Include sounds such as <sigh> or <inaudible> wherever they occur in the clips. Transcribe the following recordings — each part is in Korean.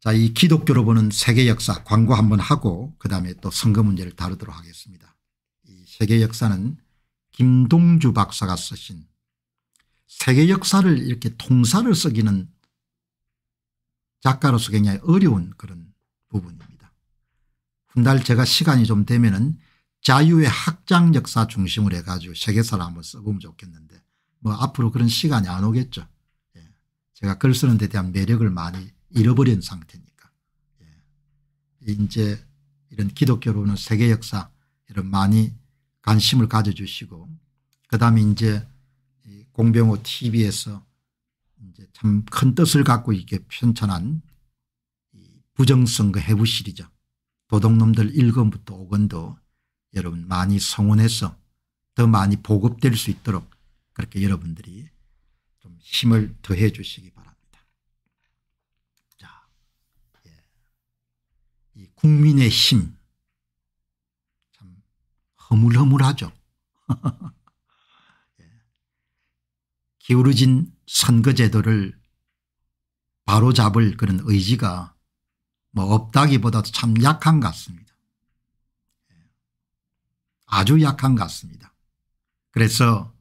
자, 이 기독교로 보는 세계 역사 광고 한번 하고 그다음에 또 선거 문제를 다루도록 하겠습니다. 이 세계 역사는 김동주 박사가 쓰신 세계 역사를 이렇게 통사를 쓰기는 작가로서 굉장히 어려운 그런 부분입니다. 훗날 제가 시간이 좀 되면은 자유의 학장 역사 중심으로 해가지고 세계사를 한번 써보면 좋겠는데 뭐 앞으로 그런 시간이 안 오겠죠. 예. 제가 글 쓰는 데 대한 매력을 많이 잃어버린 상태니까. 예. 이제 이런 기독교로는 세계 역사 이런 많이 관심을 가져주시고 그다음에 이제 공병호 tv에서 이제 참큰 뜻을 갖고 이렇게 편찬한 부정선거 해부 시리즈 도둑놈들 1권부터 5권도 여러분 많이 성원해서 더 많이 보급될 수 있도록 그렇게 여러분들이 좀 힘을 더해 주시기 바랍니다. 국민의 힘. 참 허물허물하죠. <laughs> 예. 기울어진 선거제도를 바로잡을 그런 의지가 뭐 없다기보다도 참 약한 것 같습니다. 예. 아주 약한 것 같습니다. 그래서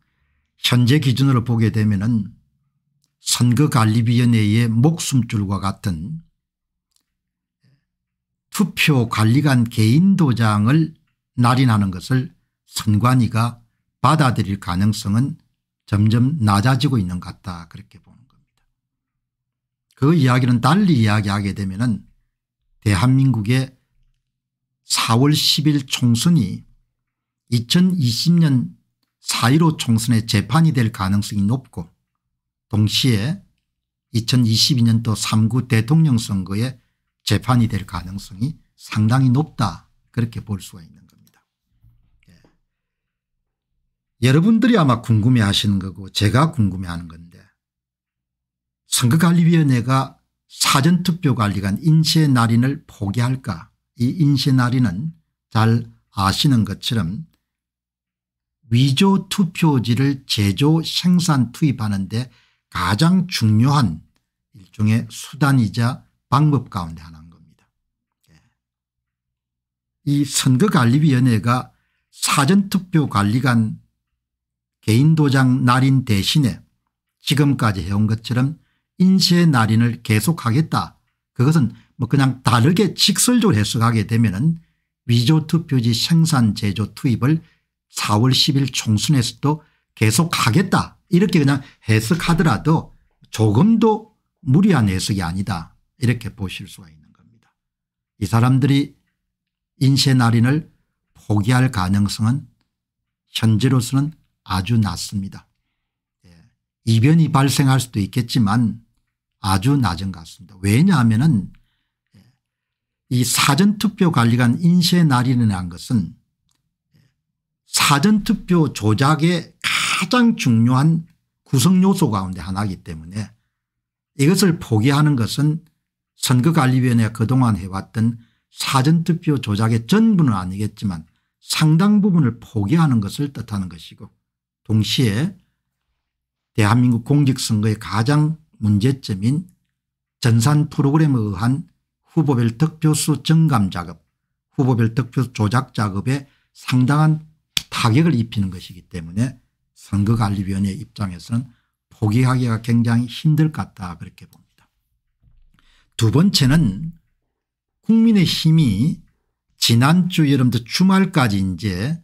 현재 기준으로 보게 되면 은 선거관리위원회의 목숨줄과 같은 투표 관리관 개인 도장을 날인하는 것을 선관위가 받아들일 가능성은 점점 낮아지고 있는 것 같다 그렇게 보는 겁니다. 그 이야기는 달리 이야기하게 되면 은 대한민국의 4월 10일 총선이 2020년 4.15 총선의 재판이 될 가능성이 높고 동시에 2022년도 3구 대통령 선거에 재판이 될 가능성이 상당히 높다 그렇게 볼 수가 있는 겁니다. 예. 여러분들이 아마 궁금해하시는 거고 제가 궁금해하는 건데 선거관리위원회가 사전투표관리관 인쇄 날인을 포기할까 이 인쇄 날인은 잘 아시는 것처럼 위조 투표지를 제조 생산 투입하는데 가장 중요한 일종의 수단이자 방법 가운데 하나입니다. 이 선거관리위원회가 사전투표관리관 개인도장 날인 대신에 지금까지 해온 것처럼 인쇄 날인을 계속하겠다. 그것은 뭐 그냥 다르게 직설적으로 해석하게 되면 은 위조투표지 생산 제조 투입을 4월 10일 총선에서도 계속하겠다 이렇게 그냥 해석하더라도 조금도 무리한 해석이 아니다 이렇게 보실 수가 있는 겁니다. 이 사람들이 인쇄날인을 포기할 가능성은 현재로서는 아주 낮습니다. 예, 이변이 발생할 수도 있겠지만 아주 낮은 것 같습니다. 왜냐하면 은이 예, 사전투표관리관 인쇄날인이라는 것은 예, 사전투표 조작의 가장 중요한 구성요소 가운데 하나이기 때문에 이것을 포기하는 것은 선거관리위원회가 그동안 해왔던 사전투표 조작의 전부는 아니겠지만 상당 부분을 포기하는 것을 뜻하는 것이고 동시에 대한민국 공직선거의 가장 문제점인 전산 프로그램에 의한 후보별 득표수 증감 작업 후보별 득표 조작 작업에 상당한 타격을 입히는 것이기 때문에 선거관리위원회 입장에서는 포기하기가 굉장히 힘들 것 같다 그렇게 봅니다. 두 번째는 국민의힘이 지난주 여러분들 주말까지 이제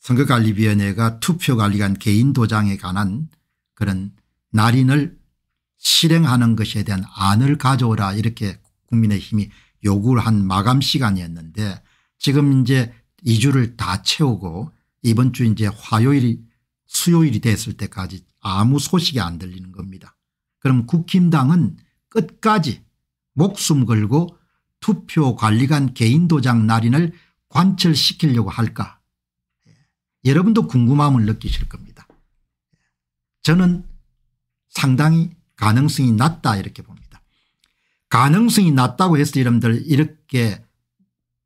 선거관리위원회가 투표관리관 개인 도장에 관한 그런 날인을 실행하는 것에 대한 안을 가져오라 이렇게 국민의힘이 요구를 한 마감 시간이었는데 지금 이제 2주를 다 채우고 이번 주 이제 화요일이 수요일이 됐을 때까지 아무 소식이 안 들리는 겁니다. 그럼 국힘당은 끝까지 목숨 걸고 투표관리관 개인도장 날인을 관철시키려고 할까 예. 여러분도 궁금함을 느끼실 겁니다. 예. 저는 상당히 가능성이 낮다 이렇게 봅니다. 가능성이 낮다고 해서 여러분들 이렇게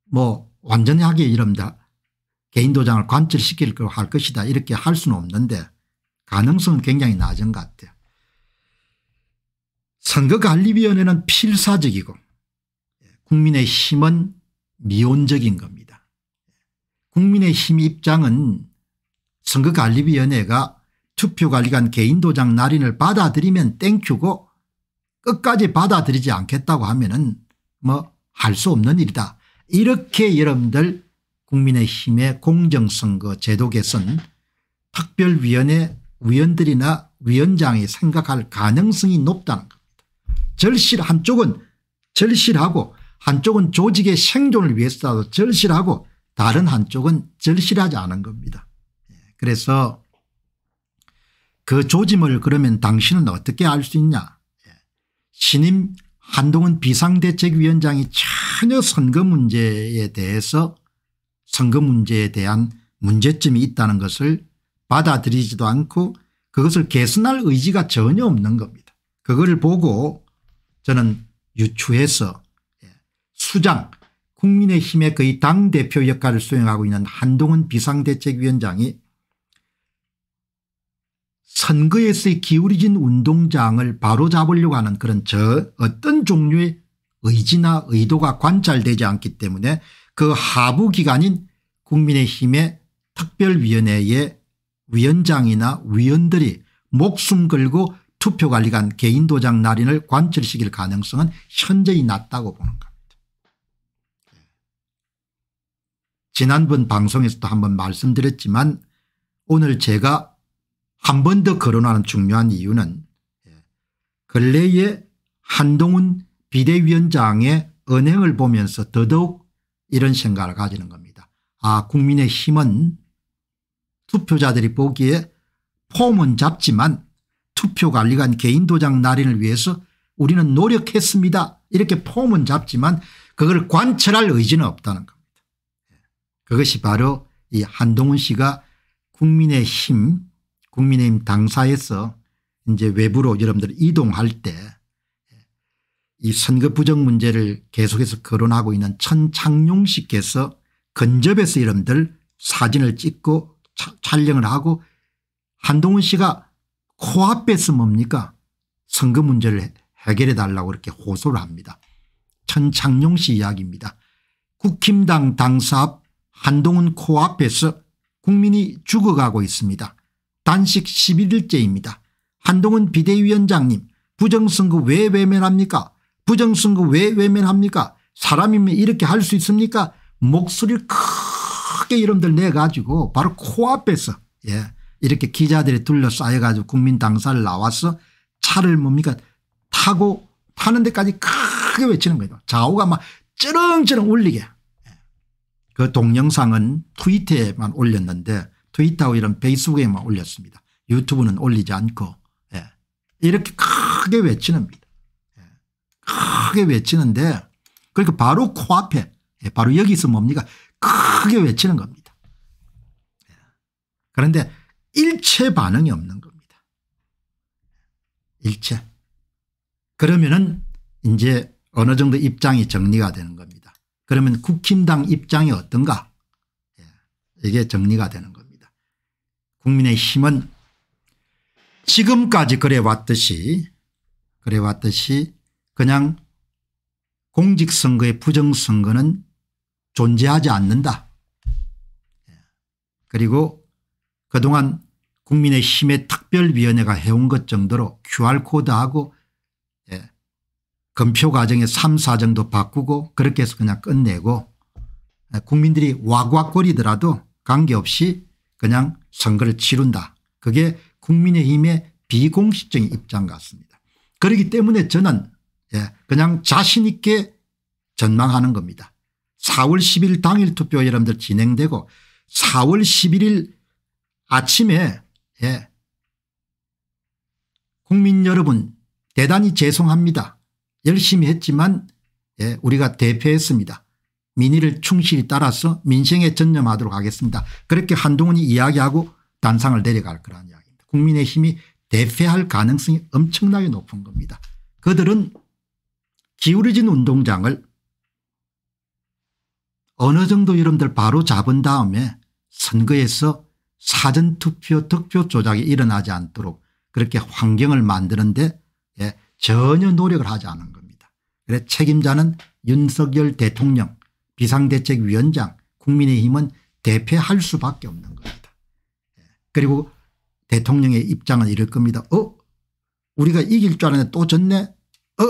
뭐 완전히 하게 이러니다 개인도장을 관철시킬 걸할 것이다 이렇게 할 수는 없는데 가능성은 굉장히 낮은 것 같아요. 선거관리위원회는 필사적이고 국민의 힘은 미온적인 겁니다. 국민의 힘 입장은 선거관리위원회가 투표관리관 개인도장 날인을 받아들이면 땡큐고 끝까지 받아들이지 않겠다고 하면 은뭐 할 수 없는 일이다. 이렇게 여러분들 국민의힘의 공정선거 제도 개선 특별위원회 위원들이나 위원장이 생각할 가능성이 높다는 것. 절실 한쪽은 절실하고 한쪽은 조직의 생존을 위해서라도 절실하고 다른 한쪽은 절실하지 않은 겁니다. 예, 그래서 그 조짐을 그러면 당신은 어떻게 알 수 있냐 예, 신임 한동훈 비상대책위원장이 전혀 선거 문제에 대해서 선거 문제에 대한 문제점이 있다는 것을 받아들이지도 않고 그것을 개선할 의지가 전혀 없는 겁니다. 그거를 보고 저는 유추해서 예, 수장 국민의힘의 거의 당대표 역할을 수행하고 있는 한동훈 비상대책위원장이 선거에서의 기울이진 운동장을 바로잡으려고 하는 그런 저 어떤 종류의 의지나 의도가 관찰되지 않기 때문에 그 하부기관인 국민의힘의 특별위원회의 위원장이나 위원들이 목숨 걸고 투표관리관 개인도장 날인을 관철시킬 가능성은 현저히 낮다고 보는 겁니다. 예. 지난번 방송에서도 한번 말씀드렸지만 오늘 제가 한 번 더 거론하는 중요한 이유는 예. 근래에 한동훈 비대위원장의 언행을 보면서 더더욱 이런 생각을 가지는 겁니다. 아 국민의힘은 투표자들이 보기에 폼은 잡지만 투표 관리관 개인 도장 날인을 위해서 우리는 노력했습니다. 이렇게 폼은 잡지만 그걸 관철할 의지는 없다는 겁니다. 그것이 바로 이 한동훈 씨가 국민의힘 국민의힘 당사에서 이제 외부로 여러분들 이동할 때 이 선거 부정 문제를 계속해서 거론하고 있는 천창용 씨께서 근접해서 여러분들 사진을 찍고 차, 촬영을 하고 한동훈 씨가 코앞에서 뭡니까 선거 문제를 해결해 달라고 이렇게 호소를 합니다. 천창용 씨 이야기입니다. 국힘당 당사 앞 한동훈 코앞에서 국민이 죽어가고 있습니다. 단식 11일째입니다. 한동훈 비대위원장님 부정선거 왜 외면합니까 부정선거 왜 외면합니까 사람이면 이렇게 할 수 있습니까 목소리를 크게 이름들 내가지고 바로 코앞에서 예. 이렇게 기자들이 둘러싸여가지고 국민 당사를 나와서 차를 뭡니까 타고 타는 데까지 크게 외치는 거죠. 좌우가 막 쩌렁쩌렁 울리게. 예. 그 동영상은 트위터에만 올렸는데 트위터하고 이런 페이스북에만 올렸습니다. 유튜브는 올리지 않고 예. 이렇게 크게 외치는니다 예. 크게 외치는데 그러니까 바로 코앞에 예. 바로 여기서 뭡니까 크게 외치는 겁니다. 예. 그런데 일체 반응이 없는 겁니다. 일체. 그러면은 이제 어느 정도 입장이 정리가 되는 겁니다. 그러면 국힘당 입장이 어떤가 예, 이게 정리가 되는 겁니다. 국민의힘은 지금까지 그래왔듯이 그래왔듯이 그냥 공직선거의 부정선거는 존재하지 않는다. 예, 그리고 그동안 국민의힘의 특별위원회가 해온 것 정도로 QR코드하고 예, 검표 과정에 3, 4 정도 바꾸고 그렇게 해서 그냥 끝내고 예, 국민들이 와과거리더라도 관계없이 그냥 선거를 치룬다. 그게 국민의힘의 비공식적인 입장 같습니다. 그렇기 때문에 저는 예, 그냥 자신 있게 전망하는 겁니다. 4월 10일 당일 투표 여러분들 진행되고 4월 11일 아침에 예. 국민 여러분 대단히 죄송합니다. 열심히 했지만 예, 우리가 대패했습니다. 민의를 충실히 따라서 민생에 전념하도록 하겠습니다. 그렇게 한동훈이 이야기하고 단상을 내려갈 거라는 이야기입니다. 국민의 힘이 대패할 가능성이 엄청나게 높은 겁니다. 그들은 기울어진 운동장을 어느 정도 여러분들 바로 잡은 다음에 선거에서 사전투표 득표 조작이 일어나지 않도록 그렇게 환경을 만드는데 예, 전혀 노력을 하지 않은 겁니다. 그래 책임자는 윤석열 대통령 비상대책위원장 국민의힘은 대패할 수밖에 없는 겁니다. 예, 그리고 대통령의 입장은 이럴 겁니다. 어 우리가 이길 줄 알았는데 또 졌네. 어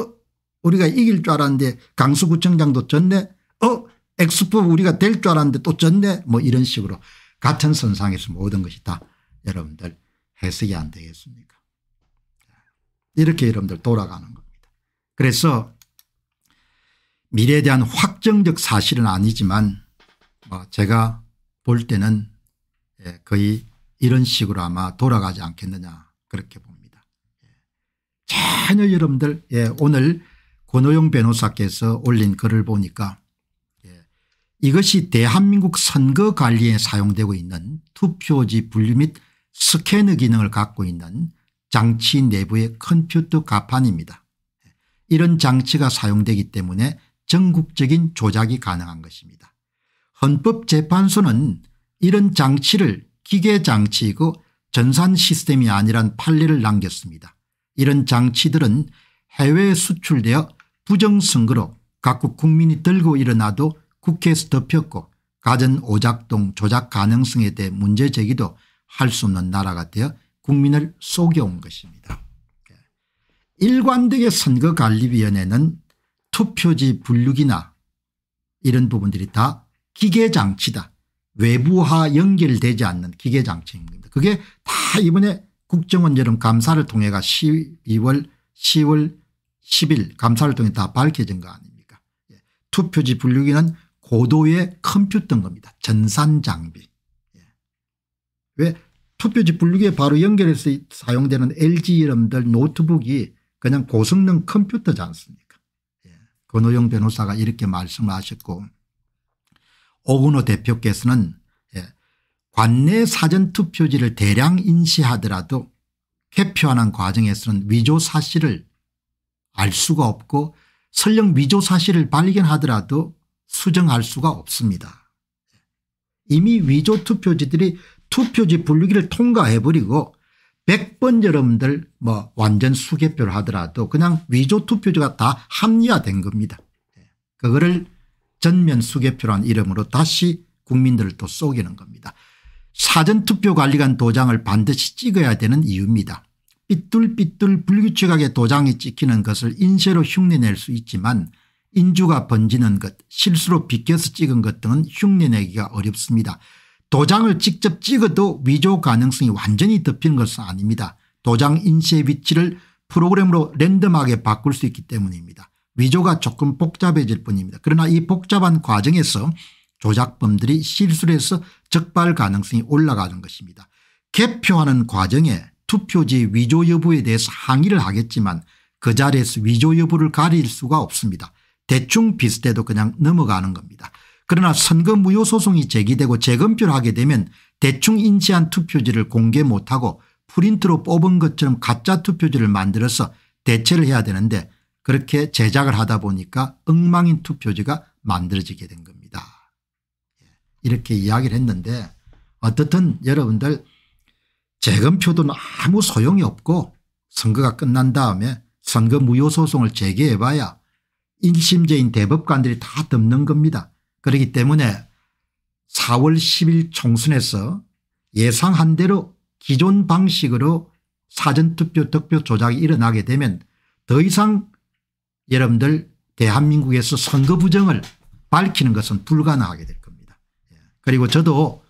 우리가 이길 줄 알았는데 강수구청장도 졌네. 어 엑스포 우리가 될 줄 알았는데 또 졌네. 뭐 이런 식으로 같은 선상에서 모든 것이 다 여러분들 해석이 안 되겠습니까 이렇게 여러분들 돌아가는 겁니다. 그래서 미래에 대한 확정적 사실은 아니지만 뭐 제가 볼 때는 예, 거의 이런 식으로 아마 돌아가지 않겠느냐 그렇게 봅니다. 예. 전혀 여러분들 예, 오늘 권호용 변호사께서 올린 글을 보니까 이것이 대한민국 선거 관리에 사용되고 있는 투표지 분류 및 스캐너 기능을 갖고 있는 장치 내부의 컴퓨터 가판입니다. 이런 장치가 사용되기 때문에 전국적인 조작이 가능한 것입니다. 헌법재판소는 이런 장치를 기계장치이고 전산 시스템이 아니란 판례를 남겼습니다. 이런 장치들은 해외에 수출되어 부정선거로 각국 국민이 들고 일어나도 국회에서 덮였고 가전 오작동 조작 가능성에 대해 문제 제기도 할 수 없는 나라가 되어 국민을 속여온 것입니다. 예. 일관되게 선거관리위원회는 투표지 분류기나 이런 부분들이 다 기계장치다. 외부와 연결되지 않는 기계장치입니다. 그게 다 이번에 국정원 여름 감사를 통해가 12월 10월 10일 감사를 통해 다 밝혀진 거 아닙니까 예. 투표지 분류기는 고도의 컴퓨터인 겁니다. 전산 장비. 예. 왜 투표지 분류기에 바로 연결해서 사용되는 LG 이름들 노트북이 그냥 고성능 컴퓨터지 않습니까 예. 권호영 변호사가 이렇게 말씀하셨고 을 오근호 대표께서는 예, 관내 사전투표지를 대량 인시하더라도 개표하는 과정에서는 위조 사실을 알 수가 없고 설령 위조 사실을 발견하더라도 수정할 수가 없습니다. 이미 위조 투표지들이 투표지 분류기를 통과해버리고 100번 여러분들 뭐 완전 수개표를 하더라도 그냥 위조 투표지가 다 합리화된 겁니다. 그거를 전면 수개표란 이름으로 다시 국민들을 또 속이는 겁니다. 사전투표관리관 도장을 반드시 찍어야 되는 이유입니다. 삐뚤삐뚤 불규칙하게 도장이 찍히는 것을 인쇄로 흉내낼 수 있지만 인주가 번지는 것 실수로 비껴서 찍은 것 등은 흉내내기가 어렵습니다. 도장을 직접 찍어도 위조 가능성이 완전히 덮인 것은 아닙니다. 도장 인쇄 위치를 프로그램으로 랜덤하게 바꿀 수 있기 때문입니다. 위조가 조금 복잡해질 뿐입니다. 그러나 이 복잡한 과정에서 조작범들이 실수를 해서 적발 가능성이 올라가는 것입니다. 개표하는 과정에 투표지 위조 여부에 대해서 항의를 하겠지만 그 자리에서 위조 여부를 가릴 수가 없습니다. 대충 비슷해도 그냥 넘어가는 겁니다. 그러나 선거 무효 소송이 제기되고 재검표하게 를 되면 대충 인지한 투표지를 공개 못하고 프린트로 뽑은 것처럼 가짜 투표지를 만들어서 대체를 해야 되는데 그렇게 제작을 하다 보니까 엉망인 투표지가 만들어지게 된 겁니다. 예, 이렇게 이야기를 했는데 어떻든 여러분들 재검표도 아무 소용이 없고 선거가 끝난 다음에 선거 무효 소송을 제기해봐야 일심재인 대법관들이 다 덮는 겁니다. 그렇기 때문에 4월 10일 총선에서 예상한 대로 기존 방식으로 사전투표 득표 조작이 일어나게 되면 더 이상 여러분들 대한민국에서 선거 부정을 밝히는 것은 불가능하게 될 겁니다. 예. 그리고 저도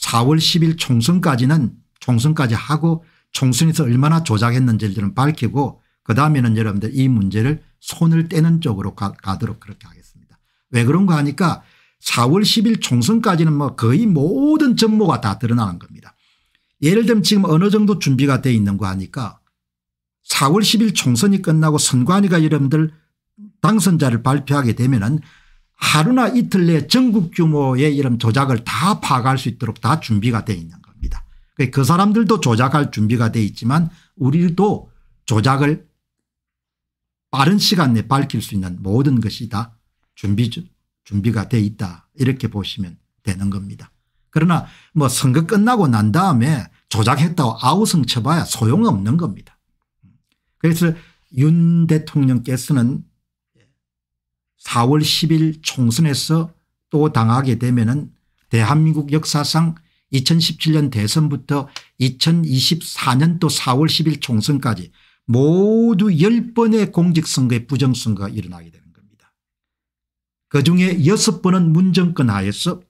4월 10일 총선까지는 총선까지 하고 총선에서 얼마나 조작했는지를 밝히고 그 다음에는 여러분들 이 문제를 손을 떼는 쪽으로 가, 도록 그렇게 하겠습니다. 왜 그런가 하니까 4월 10일 총선까지는 뭐 거의 모든 전모가 다 드러나는 겁니다. 예를 들면 지금 어느 정도 준비가 되어 있는거 하니까 4월 10일 총선이 끝나고 선관위가 여러분들 당선자를 발표하게 되면은 하루나 이틀 내에 전국 규모의 이런 조작을 다 파악할 수 있도록 다 준비가 되어 있는 겁니다. 그 사람들도 조작할 준비가 되어 있지만 우리도 조작을 빠른 시간 내에 밝힐 수 있는 모든 것이 다 준비, 준비가 돼 있다 이렇게 보시면 되는 겁니다. 그러나 뭐 선거 끝나고 난 다음에 조작했다고 아우성 쳐봐야 소용없는 겁니다. 그래서 윤 대통령께서는 4월 10일 총선에서 또 당하게 되면 은 대한민국 역사상 2017년 대선부터 2024년도 4월 10일 총선까지 모두 10번의 공직선거의 부정선거가 일어나게 되는 겁니다. 그중에 6번은 문정권 하에서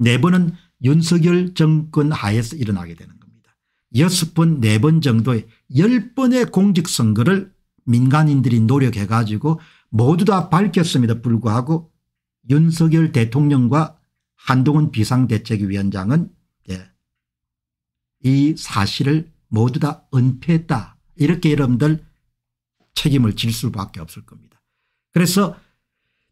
4번은 윤석열 정권 하에서 일어나게 되는 겁니다. 6번 4번 정도의 10번의 공직선거를 민간인들이 노력해 가지고 모두 다 밝혔음에도 불구하고 윤석열 대통령과 한동훈 비상대책위원장은 예, 이 사실을 모두 다 은폐했다 이렇게 여러분들 책임을 질 수밖에 없을 겁니다. 그래서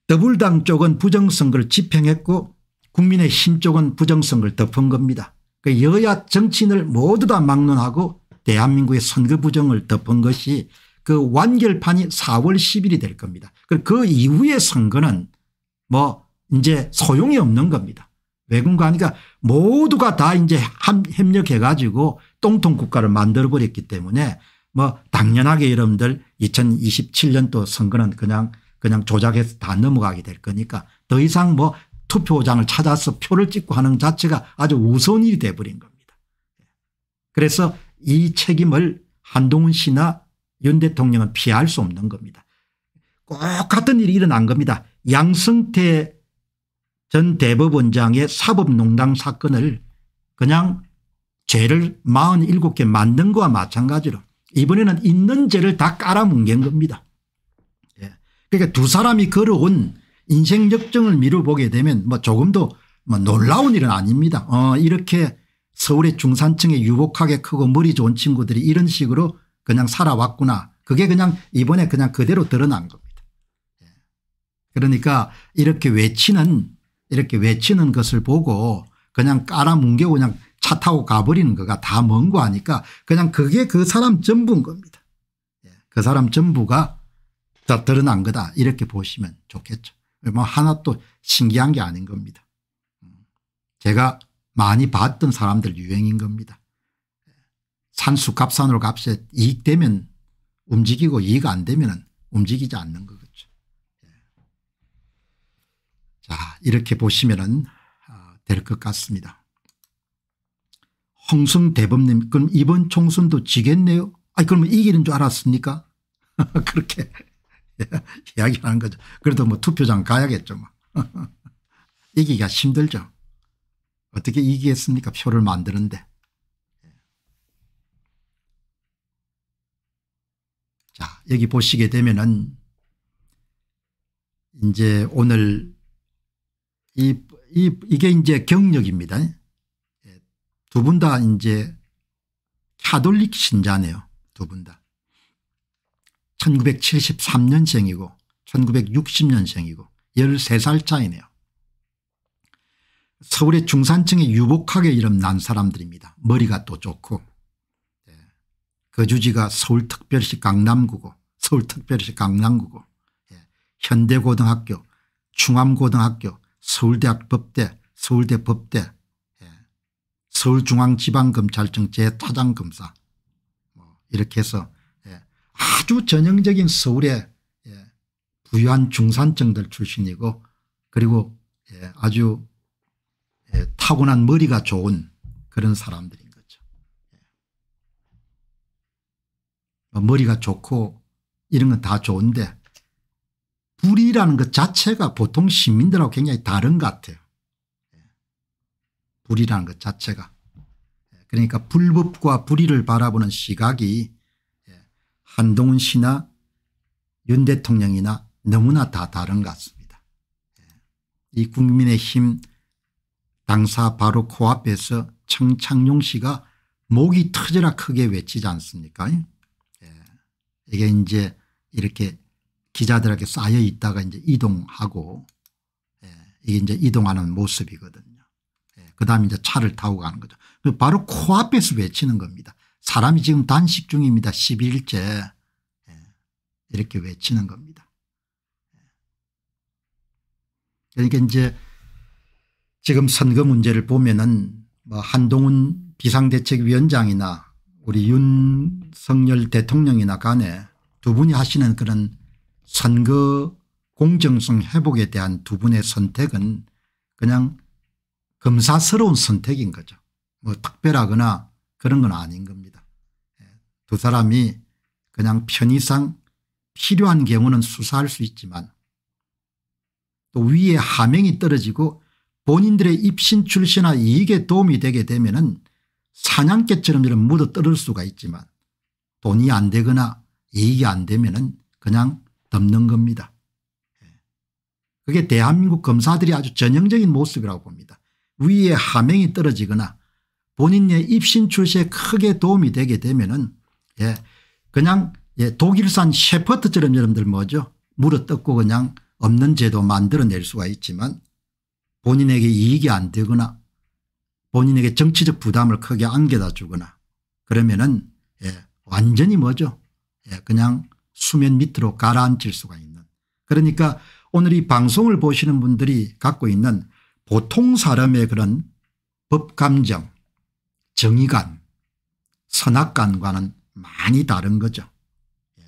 더불당 쪽은 부정선거를 집행했고 국민의힘 쪽은 부정선거를 덮은 겁니다. 그 여야 정치인을 모두 다 막론하고 대한민국의 선거 부정을 덮은 것이 그 완결판이 4월 10일이 될 겁니다. 그 이후의 선거는 뭐 이제 소용이 없는 겁니다. 왜그런 하니까 모두가 다 이제 협력해 가지고 똥통 국가를 만들어 버렸기 때문에 뭐 당연하게 여러분들 2027년도 선거는 그냥 그냥 조작해서 다 넘어가게 될 거니까 더 이상 뭐 투표장을 찾아서 표를 찍고 하는 자체가 아주 우선 일이 돼버린 겁니다. 그래서 이 책임을 한동훈 씨나 윤 대통령은 피할 수 없는 겁니다. 꼭 같은 일이 일어난 겁니다. 양승태 전 대법원장의 사법농단 사건을 그냥 죄를 47개 만든 거와 마찬가지로 이번에는 있는 죄를 다 깔아뭉갠 겁니다. 예. 그러니까 두 사람이 걸어온 인생 역정을 미뤄보게 되면 뭐 조금도 뭐 놀라운 일은 아닙니다. 어 이렇게 서울의 중산층에 유복하게 크고 머리 좋은 친구들이 이런 식으로 그냥 살아왔구나. 그게 그냥 이번에 그냥 그대로 드러난 겁니다. 예. 그러니까 이렇게 외치는 이렇게 외치는 것을 보고 그냥 깔아뭉개고 그냥 차 타고 가버리는 거가 다 먼 거 아니까 그냥 그게 그 사람 전부인 겁니다. 예, 그 사람 전부가 다 드러난 거다 이렇게 보시면 좋겠죠. 뭐 하나 또 신기한 게 아닌 겁니다. 음, 제가 많이 봤던 사람들 유행인 겁니다. 산수갑산으로 값에 이익되면 움직이고 이익 안 되면 움직이지 않는 거겠죠. 예. 자 이렇게 보시면 아, 될것 같습니다. 홍승 대법님 그럼 이번 총선도 지겠네요. 아 그러면 이기는 줄 알았습니까? <laughs> 그렇게 <laughs> 이야기하는 거죠. 그래도 뭐 투표장 가야겠죠. 뭐. <laughs> 이기기가 힘들죠. 어떻게 이기겠습니까 표를 만드는데. 자 여기 보시게 되면은 이제 오늘 이, 이, 이게 이제 경력입니다. 두분다 이제 카톨릭 신자네요. 두 분 다. 1973년생이고 1960년생이고 13살 차이네요. 서울의 중산층에 유복하게 이름 난 사람들입니다. 머리가 또 좋고 네. 거주지가 서울특별시 강남구고 서울특별시 강남구고 네. 현대고등학교 중암고등학교 서울대학법대 서울대법대 서울중앙지방검찰청 제차장검사 뭐 이렇게 해서 예, 아주 전형적인 서울의 예, 부유한 중산층들 출신이고 그리고 예, 아주 타고난 머리가 좋은 그런 사람들인 거죠. 뭐 머리가 좋고 이런 건 다 좋은데 불이라는 것 자체가 보통 시민들하고 굉장히 다른 것 같아요. 불이라는 것 자체가. 그러니까 불법과 불의를 바라보는 시각이 예, 한동훈 씨나 윤 대통령이나 너무나 다 다른 것 같습니다. 예, 이 국민의힘 당사 바로 코앞에서 청창용 씨가 목이 터져라 크게 외치지 않습니까 예, 이게 이제 이렇게 기자들에게 쌓여 있다가 이제 이동하고 이게 이제 이동하는 모습이거든. 그다음에 이제 차를 타고 가는 거죠. 그 바로 코앞에서 외치는 겁니다. 사람이 지금 단식 중입니다. 11일째 예. 이렇게 외치는 겁니다. 예. 그러니까 이제 지금 선거 문제를 보면은 뭐 한동훈 비상대책위원장이나 우리 윤석열 대통령이나 간에 두 분이 하시는 그런 선거 공정성 회복에 대한 두 분의 선택은 그냥 검사스러운 선택인 거죠. 뭐 특별하거나 그런 건 아닌 겁니다. 예, 두 사람이 그냥 편의상 필요한 경우는 수사할 수 있지만 또 위에 하명이 떨어지고 본인들의 입신 출신이나 이익에 도움이 되게 되면 은 사냥개처럼 이런 묻어 떨을 수가 있지만 돈이 안 되거나 이익이 안 되면 은 그냥 덮는 겁니다. 예, 그게 대한민국 검사들이 아주 전형적인 모습이라고 봅니다. 위에 하명이 떨어지거나 본인의 입신 출세에 크게 도움이 되게 되면은 예 그냥 예 독일산 셰퍼트처럼 여러분들 뭐죠 물어 뜯고 그냥 없는 제도 만들어낼 수가 있지만 본인에게 이익이 안 되거나 본인에게 정치적 부담을 크게 안겨다 주거나 그러면은 예 완전히 뭐죠 예 그냥 수면 밑으로 가라앉힐 수가 있는 그러니까 오늘 이 방송을 보시는 분들이 갖고 있는 보통 사람의 그런 법감정, 정의관, 선악관과는 많이 다른 거죠. 예.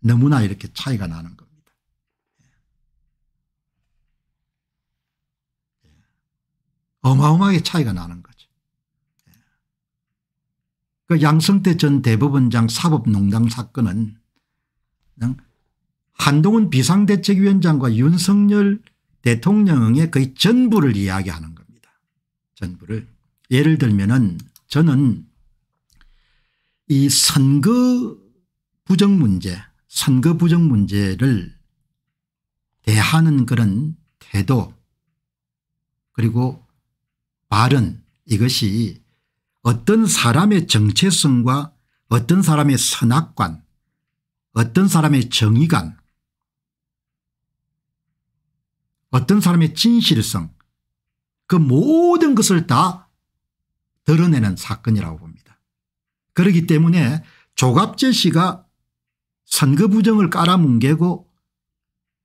너무나 이렇게 차이가 나는 겁니다. 예. 예. 어마어마하게 차이가 나는 거죠. 그 양성태 전 대법원장 사법농단 사건은 한동훈 비상대책위원장과 윤석열 대통령의 거의 전부를 이야기하는 겁니다. 전부를. 예를 들면은 저는 이 선거 부정 문제, 선거 부정 문제를 대하는 그런 태도 그리고 발언 이것이 어떤 사람의 정체성과 어떤 사람의 선악관 어떤 사람의 정의관 어떤 사람의 진실성 그 모든 것을 다 드러내는 사건이라고 봅니다. 그렇기 때문에 조갑재 씨가 선거 부정을 깔아뭉개고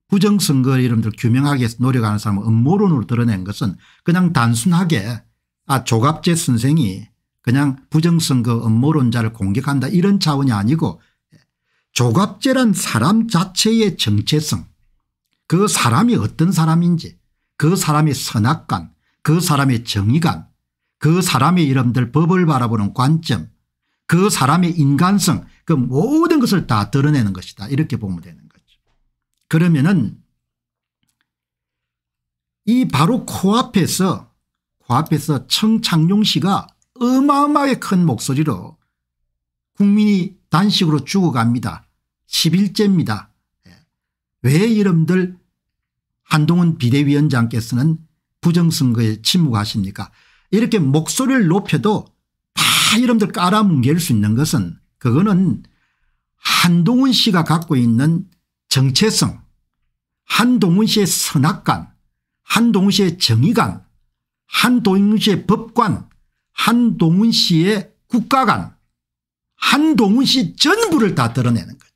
부정선거 이름들 규명하게 노력하는 사람을 음모론으로 드러낸 것은 그냥 단순하게 아 조갑재 선생이 그냥 부정선거 음모론자를 공격한다 이런 차원이 아니고 조갑재란 사람 자체의 정체성 그 사람이 어떤 사람인지 그 사람의 선악관 그 사람의 정의관 그 사람의 이름들 법을 바라보는 관점 그 사람의 인간성 그 모든 것을 다 드러내는 것이다 이렇게 보면 되는 거죠. 그러면은 이 바로 코앞에서 코앞에서 청창용 씨가 어마어마하게 큰 목소리로 국민이 단식으로 죽어갑니다. 1 1제입니다왜 예. 이름들 한동훈 비대위원장께서는 부정선거에 침묵하십니까 이렇게 목소리를 높여도 다 이름들 깔아뭉갤 수 있는 것은 그거는 한동훈 씨가 갖고 있는 정체성 한동훈 씨의 선악관 한동훈 씨의 정의관 한동훈 씨의 법관 한동훈 씨의 국가관 한동훈 씨 전부를 다 드러내는 거죠.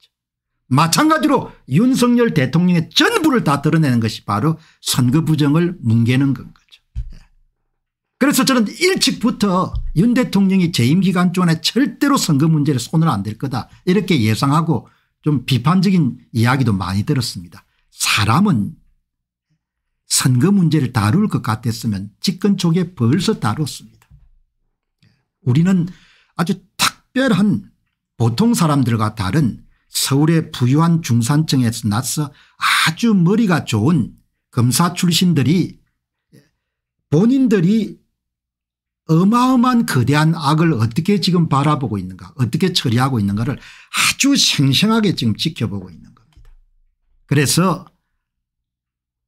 마찬가지로 윤석열 대통령의 전부를 다 드러내는 것이 바로 선거 부정을 뭉개는 건 거죠. 예. 그래서 저는 일찍부터 윤 대통령이 재임 기간 동에 절대로 선거 문제를 손을 안 댈 거다 이렇게 예상하고 좀 비판적인 이야기도 많이 들었습니다. 사람은 선거 문제를 다룰 것 같았으면 집권 쪽에 벌써 다뤘습니다. 예. 우리는 아주 특별한 보통 사람들과 다른 서울의 부유한 중산층에 서 나서 아주 머리가 좋은 검사 출신들이 본인들이 어마어마한 거대한 악을 어떻게 지금 바라보고 있는가 어떻게 처리하고 있는가를 아주 생생하게 지금 지켜보고 있는 겁니다. 그래서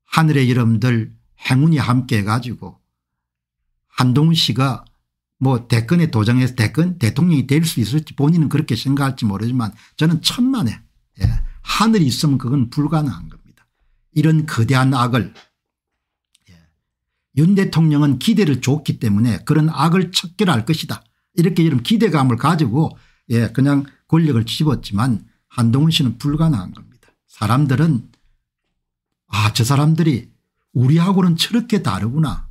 하늘의 이름들 행운이 함께 해 가지고 한동훈 씨가 뭐 대권에 도장해서 대권 대통령이 될 수 있을지 본인은 그렇게 생각할지 모르지만 저는 천만에 예. 하늘이 있으면 그건 불가능한 겁니다. 이런 거대한 악을 예. 윤 대통령은 기대를 줬기 때문에 그런 악을 척결할 것이다. 이렇게 이런 기대감을 가지고 예 그냥 권력을 집었지만 한동훈 씨는 불가능한 겁니다. 사람들은 아 저 사람들이 우리하고는 저렇게 다르구나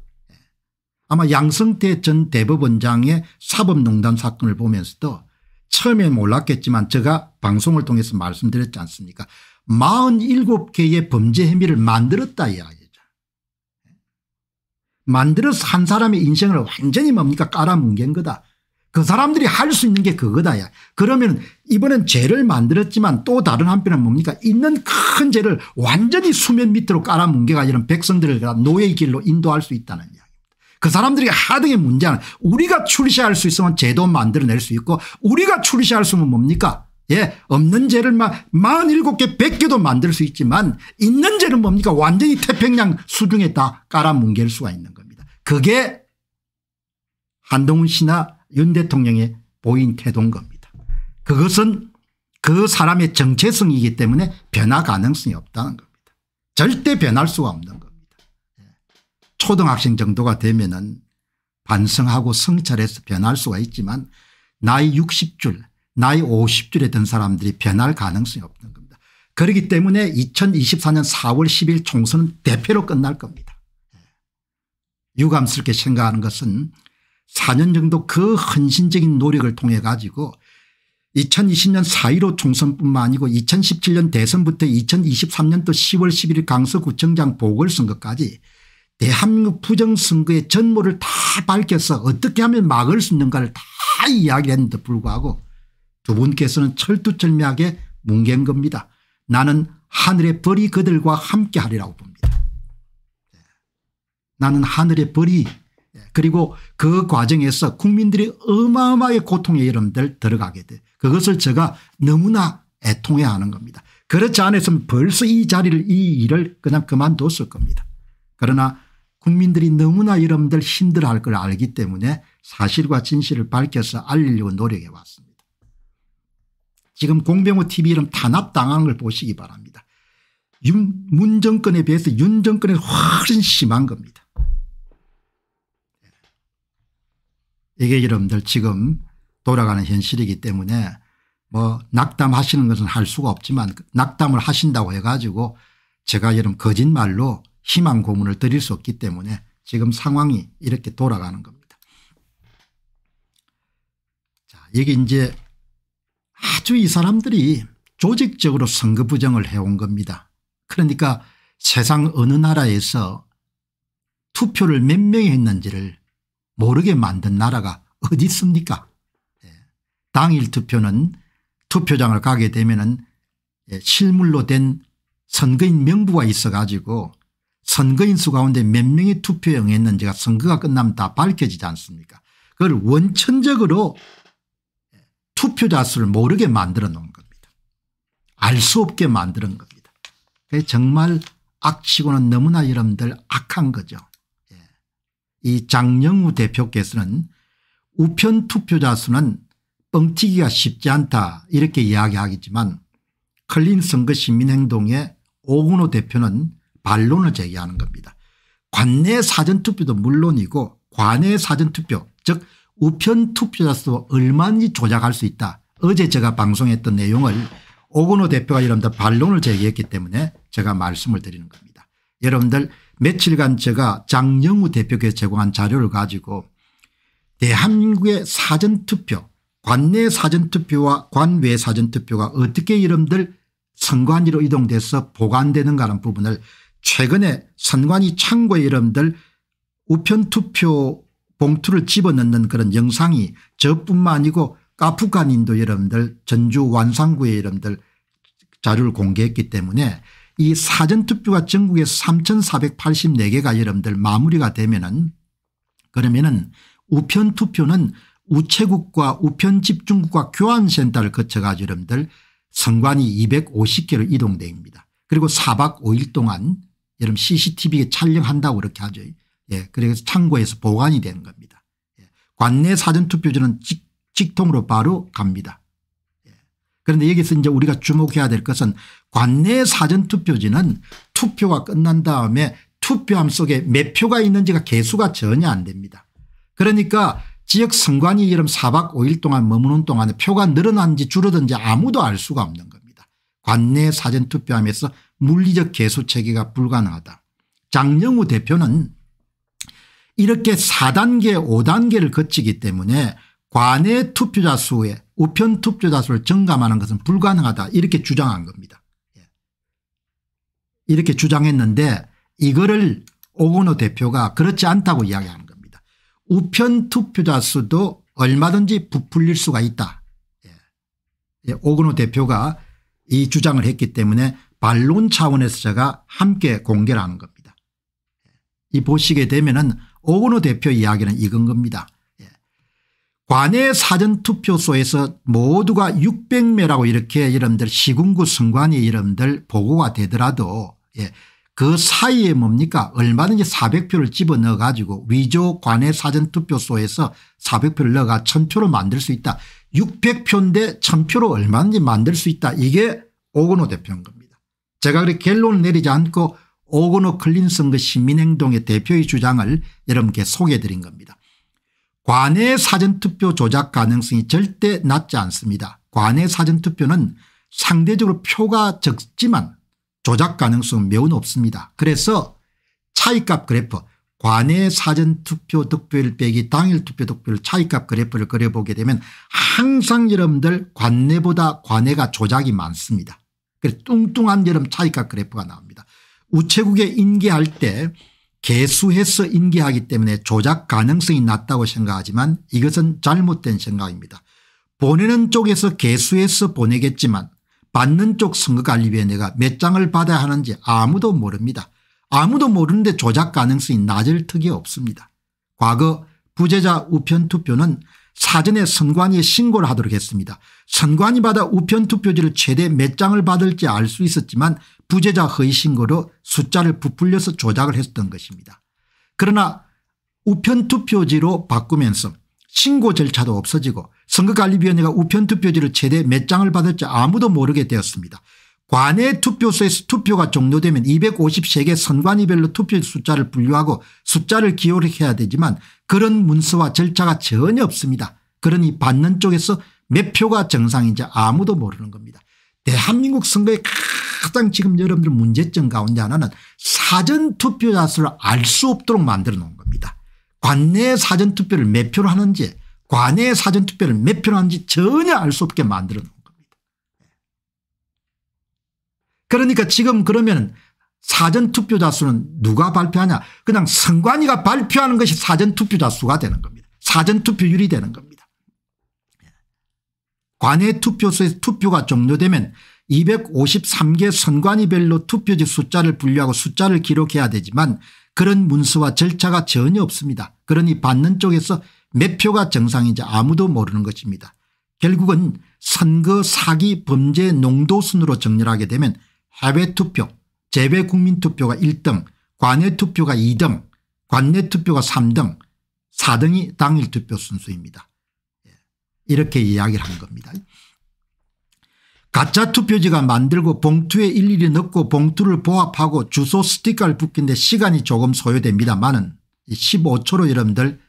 아마 양성태전 대법원장의 사법농단 사건을 보면서도 처음에 몰랐겠지만 제가 방송을 통해서 말씀드렸지 않습니까 47개의 범죄 혐의를 만들었다 이야기죠. 만들어서 한 사람의 인생을 완전히 뭡니까 깔아뭉갠 거다. 그 사람들이 할 수 있는 게 그거다. 야. 그러면 이번엔 죄를 만들었지만 또 다른 한편은 뭡니까 있는 큰 죄를 완전히 수면 밑으로 깔아뭉개가 이런 백성들을 노예의 길로 인도할 수 있다는 그 사람들이 하등의 문제는 우리가 출시할 수 있으면 제도 만들어낼 수 있고 우리가 출시할 수 있으면 뭡니까 예 없는 죄를 47개 100개도 만들 수 있지만 있는 죄는 뭡니까 완전히 태평양 수중에 다 깔아뭉갤 수가 있는 겁니다. 그게 한동훈 씨나 윤 대통령의 보인 태도인 겁니다. 그것은 그 사람의 정체성이기 때문에 변화 가능성이 없다는 겁니다. 절대 변할 수가 없는 초등학생 정도가 되면은 반성하고 성찰해서 변할 수가 있지만 나이 60줄 나이 50줄에 든 사람들이 변할 가능성이 없는 겁니다. 그렇기 때문에 2024년 4월 10일 총선은 대패로 끝날 겁니다. 예. 유감스럽게 생각하는 것은 4년 정도 그 헌신적인 노력을 통해 가지고 2020년 4.15 총선뿐만 아니고 2017년 대선부터 2023년도 10월 11일 강서구청장 보궐선거까지 대한민국 부정선거의 전모를 다 밝혀서 어떻게 하면 막을 수 있는가를 다 이야기했는데 불구하고 두 분께서는 철두철미하게 뭉갠 겁니다. 나는 하늘의 벌이 그들과 함께 하리라고 봅니다. 네. 나는 하늘의 벌이 네. 그리고 그 과정에서 국민들이 어마어마하게 고통에 여러분들 들어가게 돼. 그것을 제가 너무나 애통해 하는 겁니다. 그렇지 않았으면 벌써 이 자리를 이 일을 그냥 그만뒀을 겁니다. 그러나 국민들이 너무나 여러분들 힘들어할 걸 알기 때문에 사실과 진실을 밝혀서 알리려고 노력해 왔습니다. 지금 공병호 tv 이름 탄압당한 걸 보시기 바랍니다. 윤, 문 정권에 비해서 윤 정권이 훨씬 심한 겁니다. 예. 이게 여러분들 지금 돌아가는 현실이기 때문에 뭐 낙담하시는 것은 할 수가 없지만 낙담을 하신다고 해가지고 제가 여러분 거짓말로 희망 고문을 드릴 수 없기 때문에 지금 상황이 이렇게 돌아가는 겁니다. 자, 여기 이제 아주 이 사람들이 조직적으로 선거 부정을 해온 겁니다. 그러니까 세상 어느 나라에서 투표를 몇 명이 했는지를 모르게 만든 나라가 어디 있습니까 예, 당일 투표는 투표장을 가게 되면 예, 실물로 된 선거인 명부가 있어 가지고 선거인수 가운데 몇 명이 투표에 응했는지가 선거가 끝나면 다 밝혀지지 않습니까 그걸 원천적으로 투표자 수를 모르게 만들어 놓은 겁니다. 알 수 없게 만드는 겁니다. 정말 악치고는 너무나 여러분들 악한 거죠. 예. 이 장영우 대표께서는 우편 투표자 수는 뻥튀기가 쉽지 않다 이렇게 이야기하겠지만 클린 선거 시민행동의 오근호 대표는 반론을 제기하는 겁니다. 관내 사전투표도 물론이고 관내 사전투표 즉 우편투표자 수 얼마든지 조작할 수 있다. 어제 제가 방송했던 내용을 오건호 대표가 여러분들 반론을 제기했기 때문에 제가 말씀을 드리는 겁니다. 여러분들 며칠간 제가 장영우 대표께 제공한 자료를 가지고 대한민국의 사전투표 관내 사전투표와 관외 사전투표가 어떻게 여러분들 선관위로 이동돼서 보관되는가 하는 부분을 최근에 선관위 창고에 러분들 우편투표 봉투를 집어넣는 그런 영상이 저뿐만 아니고 까프칸인도 여러분들 전주 완산구의 여러분들 자료를 공개했기 때문에 이 사전투표가 전국에 3484개가 여러분들 마무리가 되면 은 그러면 은 우편투표는 우체국과 우편집중국과 교환센터를 거쳐가지고 여러분들 선관위 250개로 이동됩니다. 그리고 4박 5일 동안 여러분 CCTV에 촬영한다고 그렇게 하죠. 예, 그래서 창고에서 보관이 되는 겁니다. 예. 관내 사전투표지는 직, 통으로 바로 갑니다. 예. 그런데 여기서 이제 우리가 주목해야 될 것은 관내 사전투표지는 투표가 끝난 다음에 투표함 속에 몇 표가 있는지가 개수가 전혀 안 됩니다. 그러니까 지역 선관위 이름 4박 5일 동안 머무는 동안에 표가 늘어난지 줄어든지 아무도 알 수가 없는 거예요. 관내 사전투표함에서 물리적 개수체계가 불가능하다. 장영우 대표는 이렇게 4단계 5단계를 거치기 때문에 관내 투표자 수에 우편 투표자 수를 증감하는 것은 불가능하다 이렇게 주장한 겁니다. 예. 이렇게 주장했는데 이거를 오건호 대표가 그렇지 않다고 이야기하 겁니다. 우편 투표자 수도 얼마든지 부풀릴 수가 있다. 예. 예, 오건호 대표가 이 주장을 했기 때문에 반론 차원에서 제가 함께 공개를 하는 겁니다. 이 보시게 되면 은 오건호 대표 이야기는 이건 겁니다. 예. 관내 사전투표소에서 모두가 600매라고 이렇게 여러분들 시군구 선관위 여러분들 보고가 되더라도 예. 그 사이에 뭡니까 얼마든지 400표를 집어넣어 가지고 위조 관내 사전투표소에서 400표를 넣어가 1000표를 만들 수 있다. 6 0 0표대 1000표로 얼마든지 만들 수 있다. 이게 오건호 대표인 겁니다. 제가 그렇게 결론을 내리지 않고 오건호 클린슨그 시민행동의 대표의 주장을 여러분께 소개해드린 겁니다. 관외 사전투표 조작 가능성이 절대 낮지 않습니다. 관외 사전투표는 상대적으로 표가 적지만 조작 가능성은 매우 높습니다. 그래서 차이값 그래프 관외 사전투표 득표율 빼기 당일 투표 득표율 차이값 그래프를 그려보게 되면 항상 여러분들 관내보다 관외가 조작이 많습니다. 그래서 뚱뚱한 여름 차이값 그래프가 나옵니다. 우체국에 인계할 때 개수해서 인계하기 때문에 조작 가능성이 낮다고 생각하지만 이것은 잘못된 생각입니다. 보내는 쪽에서 개수해서 보내겠지만 받는 쪽 선거관리위원회가 몇 장을 받아야 하는지 아무도 모릅니다. 아무도 모르는데 조작 가능성이 낮을 턱이 없습니다. 과거 부재자 우편 투표는 사전에 선관위에 신고를 하도록 했습니다. 선관위 받아 우편투표지를 최대 몇 장을 받을지 알 수 있었지만 부재자 허위 신고로 숫자를 부풀려서 조작을 했던 것입니다. 그러나 우편투표지로 바꾸면서 신고 절차도 없어지고 선거관리위원회가 우편투표지를 최대 몇 장을 받을지 아무도 모르게 되었습니다. 관의 투표소에서 투표가 종료되면 253개 선관위별로 투표 숫자를 분류하고 숫자를 기를해야 되지만 그런 문서와 절차가 전혀 없습니다. 그러니 받는 쪽에서 몇 표가 정상인지 아무도 모르는 겁니다. 대한민국 선거의 가장 지금 여러분들 문제점 가운데 하나는 사전투표자 수를 알 수 없도록 만들어 놓은 겁니다. 관내 사전투표를 몇 표로 하는지 관내 사전투표를 몇 표로 하는지 전혀 알 수 없게 만들어 놓은 겁니다. 그러니까 지금 그러면 사전투표자 수는 누가 발표하냐 그냥 선관위가 발표하는 것이 사전투표자 수가 되는 겁니다. 사전투표율이 되는 겁니다. 관외투표소에서 투표가 종료되면 253개 선관위별로 투표지 숫자를 분류하고 숫자를 기록해야 되지만 그런 문서와 절차가 전혀 없습니다. 그러니 받는 쪽에서 몇 표가 정상인지 아무도 모르는 것입니다. 결국은 선거 사기 범죄 농도 순으로 정렬하게 되면 해외투표, 재외국민투표가 1등, 관외투표가 2등, 관내투표가 3등, 4등이 당일투표 순수입니다. 예, 이렇게 이야기를 한 겁니다. 가짜 투표지가 만들고 봉투에 일일이 넣고 봉투를 보합하고 주소 스티커를 붙기데 시간이 조금 소요됩니다만은 15초로 여러분들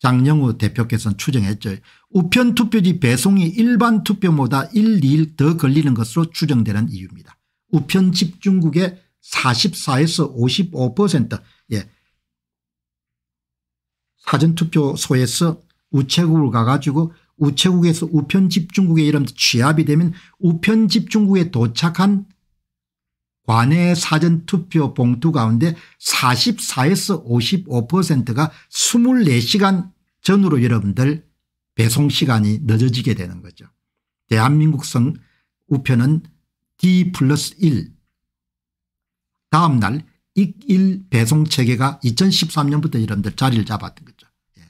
장영우 대표께서는 추정했죠. 우편 투표지 배송이 일반 투표보다 1, 2일 더 걸리는 것으로 추정되는 이유입니다. 우편 집중국의 44에서 55% 예. 사전투표소에서 우체국을 가가지고 우체국에서 우편 집중국의이름 취합이 되면 우편 집중국에 도착한 관외 사전투표 봉투 가운데 44에서 55%가 24시간 전후로 여러분들 배송시간이 늦어지게 되는 거죠. 대한민국 선 우편은 D 플러스 1 다음 날 익일 배송체계가 2013년부터 여러분들 자리를 잡았던 거죠. 예.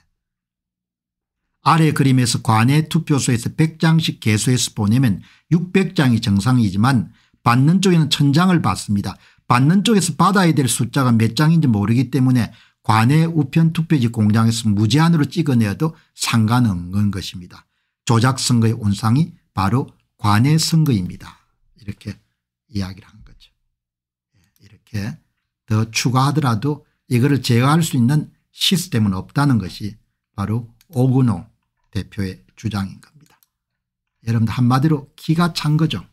아래 그림에서 관외 투표소에서 100장씩 개수해서 보내면 600장이 정상이지만 받는 쪽에는 천장을 받습니다. 받는 쪽에서 받아야 될 숫자가 몇 장인지 모르기 때문에 관의 우편 투표지 공장에서 무제한으로 찍어내어도 상관없는 것입니다. 조작 선거의 온상이 바로 관의 선거입니다. 이렇게 이야기를 한 거죠. 예, 이렇게 더 추가하더라도 이거를 제어할 수 있는 시스템은 없다는 것이 바로 오근호 대표의 주장인 겁니다. 여러분들 한마디로 기가 찬 거죠.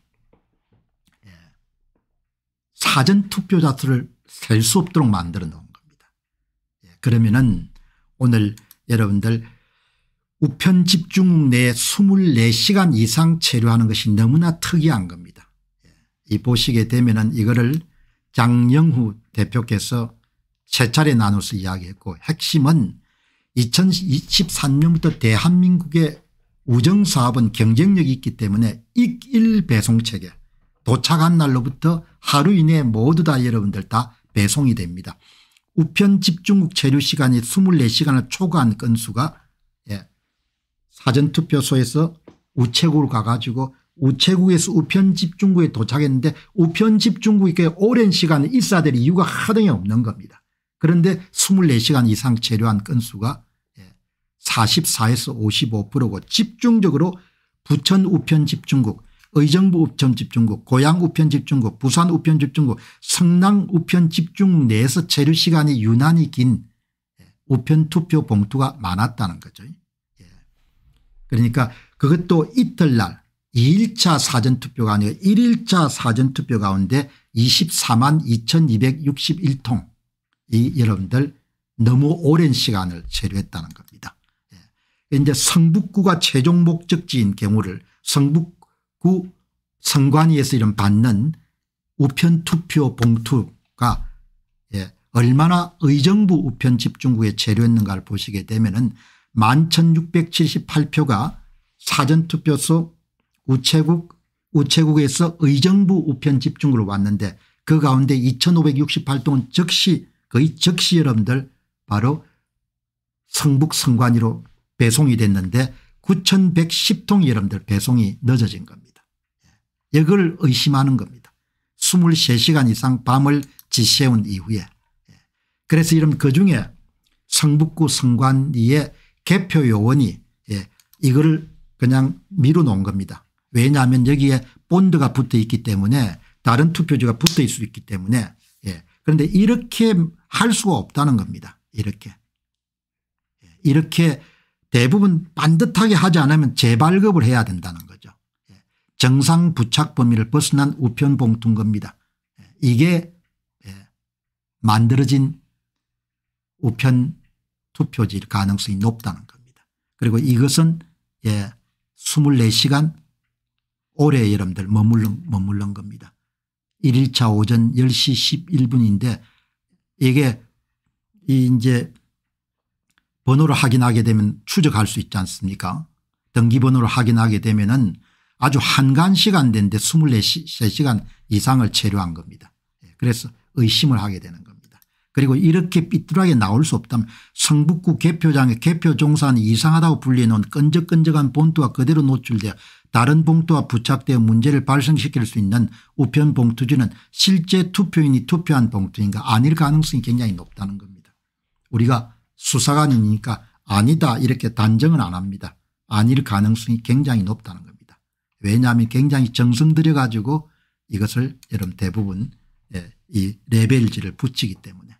사전투표 자수를 셀 수 없도록 만들어 놓은 겁니다. 예, 그러면은 오늘 여러분들 우편 집중내 24시간 이상 체류하는 것이 너무나 특이한 겁니다. 예, 이 보시게 되면은 이거를 장영후 대표께서 세 차례 나눠서 이야기했고 핵심은 2023년부터 대한민국의 우정사업은 경쟁력이 있기 때문에 익일 배송체계 도착한 날로부터 하루 이내에 모두 다 여러분들 다 배송이 됩니다. 우편 집중국 체류 시간이 24시간을 초과한 건수가 예. 사전투표소에서 우체국으로 가가지고 우체국에서 우편 집중국에 도착했는데 우편 집중국에 오랜 시간 있어야 될 이유가 하등에 없는 겁니다. 그런데 24시간 이상 체류한 건수가 44에서 예, 55%고 집중적으로 부천 우편 집중국 의정부 우편 집중국 고양 우편 집중국 부산 우편 집중국 성남 우편 집중국 내에서 체류 시간이 유난히 긴 예, 우편 투표 봉투가 많았다는 거죠. 예. 그러니까 그것도 이틀날 2일차 사전투표가 아니라 1일차 사전투표 가운데 24만 2261통 이 여러분들 너무 오랜 시간을 체류했다는 겁니다. 이제 예. 성북구가 최종 목적지인 경우를 성북 구 선관위에서 이런 받는 우편 투표 봉투가 예, 얼마나 의정부 우편 집중국에 재료였는가를 보시게 되면 은 11,678표가 사전투표소 우체국 우체국에서 의정부 우편 집중으로 왔는데 그 가운데 2568동은 즉시 거의 즉시 여러분들 바로 성북 선관위로 배송이 됐는데 9110통이 여러분들 배송이 늦어진 겁니다. 이걸 의심하는 겁니다. 23시간 이상 밤을 지새운 이후에. 그래서 이런 그중에 성북구 성관리의 개표 요원이 예, 이걸 그냥 미루놓은 겁니다. 왜냐하면 여기에 본드가 붙어 있기 때문에 다른 투표지가 붙어 있을 수 있기 때문에 예, 그런데 이렇게 할 수가 없다는 겁니다. 이렇게. 예, 이렇게 대부분 반듯하게 하지 않으면 재발급을 해야 된다는 거죠 정상 부착 범위를 벗어난 우편 봉투인 겁니다. 예, 이게 예, 만들어진 우편 투표지 가능성이 높다는 겁니다. 그리고 이것은 예, 24시간 올해 여러분들 머물른, 머물른 겁니다. 1일차 오전 10시 11분인데 이게 이 이제 번호를 확인하게 되면 추적할 수 있지 않습니까? 등기번호를 확인하게 되면은 아주 한간시간 된데 24시간 이상을 체류한 겁니다. 예, 그래서 의심을 하게 되는 겁니다. 그리고 이렇게 삐뚤하게 나올 수 없다면 성북구 개표장의 개표종산이 이상하다고 불리는 끈적끈적한 본투가 그대로 노출되어 다른 봉투와 부착되어 문제를 발생시킬 수 있는 우편 봉투지는 실제 투표인이 투표한 봉투인가 아닐 가능성이 굉장히 높다는 겁니다. 우리가 수사관이니까 아니다 이렇게 단정은 안 합니다. 아닐 가능성이 굉장히 높다는 겁니다. 왜냐하면 굉장히 정성 들여가지고 이것을 여러분 대부분 예, 이 레벨지를 붙이기 때문에.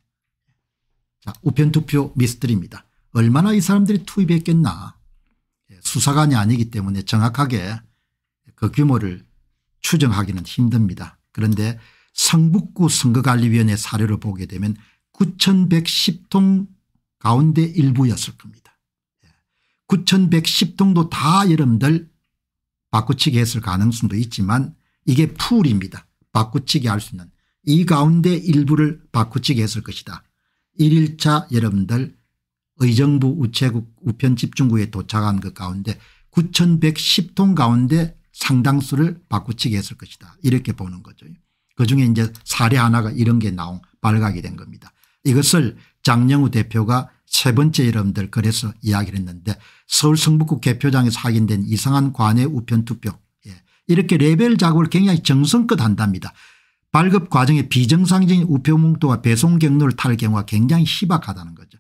자 우편 투표 미스터리입니다. 얼마나 이 사람들이 투입했겠나. 예, 수사관이 아니기 때문에 정확하게 그 규모를 추정하기는 힘듭니다. 그런데 성북구 선거관리위원회 사례를 보게 되면 9110통 가운데 일부였을 겁니다. 9110통도 예, 다 여러분들 바꾸치기 했을 가능성도 있지만 이게 풀입니다. 바꾸치기 할수 있는 이 가운데 일부를 바꾸치기 했을 것이다. 1일차 여러분들 의정부 우체국 우편집중구에 도착한 것 그 가운데 9110통 가운데 상당수를 바꾸치기 했을 것이다. 이렇게 보는 거죠. 그중에 이제 사례 하나가 이런 게 나온 발각이 된 겁니다. 이것을 장영우 대표가 세 번째 여러분들 그래서 이야기를 했는데 서울 성북구 개표장에서 확인된 이상한 관외 우편 투표 예. 이렇게 레벨 작업을 굉장히 정성껏 한답니다. 발급 과정에 비정상적인 우표뭉도와 배송 경로를 탈 경우가 굉장히 희박하다는 거죠.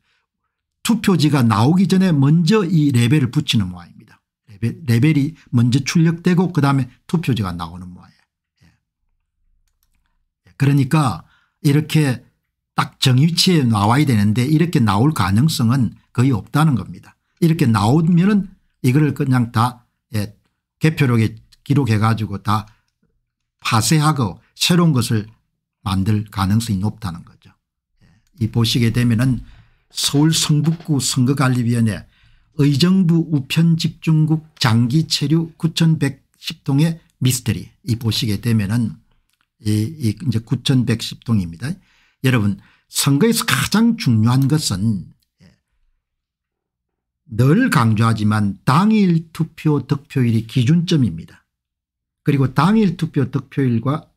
투표지가 나오기 전에 먼저 이 레벨을 붙이는 모양입니다. 레벨, 레벨이 먼저 출력되고 그다음에 투표지가 나오는 모양이에요. 예. 예. 그러니까 이렇게 딱 정위치에 나와야 되는데 이렇게 나올 가능성은 거의 없다는 겁니다. 이렇게 나오면 은 이거를 그냥 다 예, 개표록에 기록해 가지고 다 파쇄하고 새로운 것을 만들 가능성이 높다는 거죠. 예. 이 보시게 되면 은 서울 성북구 선거관리위원회 의정부 우편집중국 장기 체류 9110동의 미스터리 이 보시게 되면은 이, 이 이제 9110동입니다. 여러분 선거에서 가장 중요한 것은 예, 늘 강조하지만 당일 투표 득표율이 기준점입니다. 그리고 당일 투표 득표율과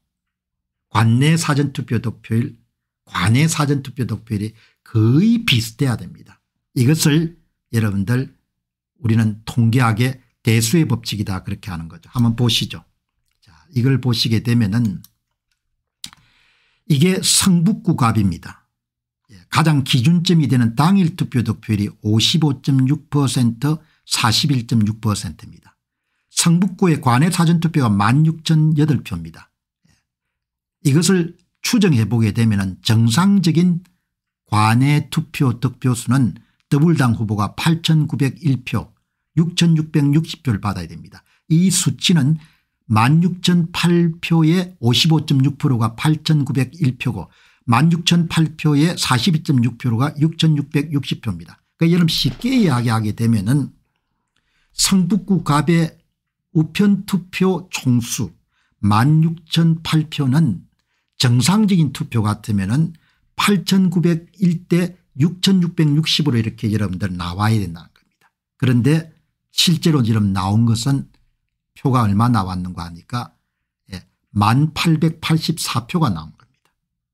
관내 사전투표 득표율 관내 사전투표 득표율이 거의 비슷해야 됩니다. 이것을 여러분들 우리는 통계학의 대수의 법칙이다 그렇게 하는 거죠. 한번 보시죠. 자, 이걸 보시게 되면은 이게 성북구갑입니다. 예, 가장 기준점이 되는 당일 투표 득표율이 55.6% 41.6%입니다. 성북구의 관내 사전투표가 16,008표입니다. 예, 이것을 추정해 보게 되면 정상적인 관내 투표 득표수는 더블당 후보가 8,901표 6,660표를 받아야 됩니다. 이 수치는 1 6 0 0 8표에 55.6%가 8,901표고 1 6 0 0 8표에 42.6%가 6,660표입니다. 그러니까 여러분 쉽게 이야기하게 되면 은 성북구 갑의 우편투표 총수 16,008표는 정상적인 투표 같으면 은 8,901대 6,660으로 이렇게 여러분들 나와야 된다는 겁니다. 그런데 실제로 지금 나온 것은 표가 얼마 나왔는가 하니까 예, 1884표가 나온 겁니다.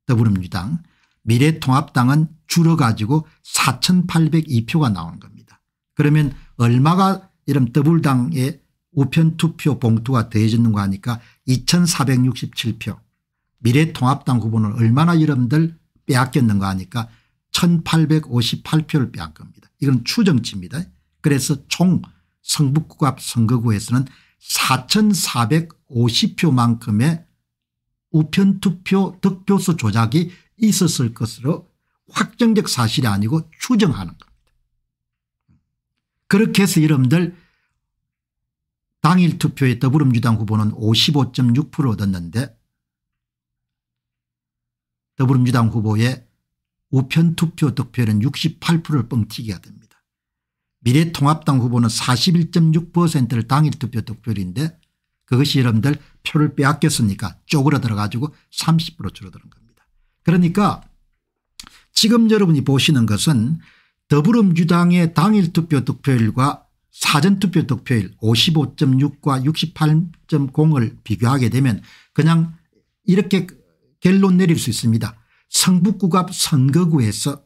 더불어민주당 미래통합당은 줄어가지고 4802표가 나온 겁니다. 그러면 얼마가 이런 더불당의 우편 투표 봉투가 더해졌는가 하니까 2467표 미래통합당 후보는 얼마나 여러분들 빼앗겼는가 하니까 1858표를 빼앗겁니다. 이건 추정치입니다. 그래서 총 성북구갑 선거구에서는 4,450표만큼의 우편투표 득표수 조작이 있었을 것으로 확정적 사실이 아니고 추정하는 겁니다. 그렇게 해서 여러분들 당일 투표에 더불어민주당 후보는 55.6% 얻었는데 더불어민주당 후보의 우편투표 득표는 68%를 뻥튀기가 됩니다. 미래통합당 후보는 41.6%를 당일투표 득표율인데 그것이 여러분들 표를 빼앗겼으니까 쪼그라들어 가지고 30% 줄어드는 겁니다. 그러니까 지금 여러분이 보시는 것은 더불어민주당의 당일투표 득표율과 사전투표 득표율 55.6과 68.0을 비교하게 되면 그냥 이렇게 결론 내릴 수 있습니다. 성북구갑 선거구에서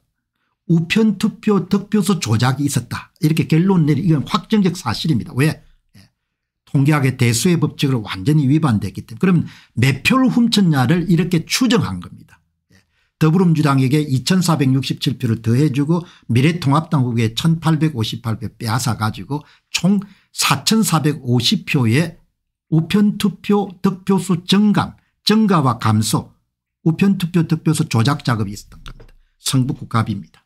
우편 투표 득표수 조작이 있었다. 이렇게 결론 내리 이건 확정적 사실입니다. 왜? 예. 통계학의 대수의 법칙을 완전히 위반됐기 때문에 그러면몇 표를 훔쳤냐를 이렇게 추정한 겁니다. 예. 더불어민주당에게 2467표를 더해 주고 미래통합당국에 1858표 빼앗아 가지고 총 4450표의 우편투표 득표수 증감 증가와 감소 우편투표 득표수 조작 작업이 있었던 겁니다. 성북국갑입니다.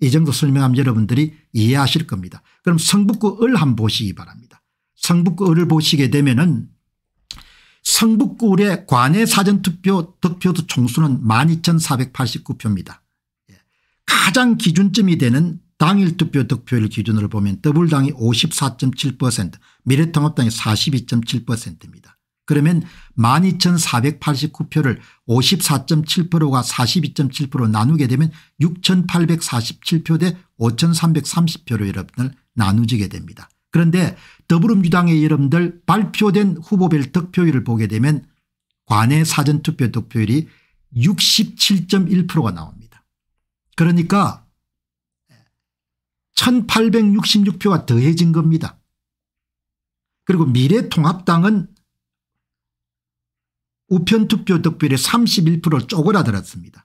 이 정도 설명하면 여러분들이 이해하실 겁니다. 그럼 성북구 을 한번 보시기 바랍니다. 성북구 을 보시게 되면은 성북구 을의 관외 사전투표 득표도 총수는 12,489표입니다. 예. 가장 기준점이 되는 당일 투표 득표율 기준으로 보면 더불당이 54.7% 미래통합당이 42.7%입니다. 그러면 12,489표를 54.7%가 42.7%로 나누게 되면 6,847표 대 5,330표로 여러분들 나누지게 됩니다. 그런데 더불어민주당의 여러분들 발표된 후보별 득표율을 보게 되면 관내 사전투표 득표율이 67.1%가 나옵니다. 그러니까 1866표가 더해진 겁니다. 그리고 미래통합당은 우편투표 득표율이 3 1를 쪼그라들었습니다.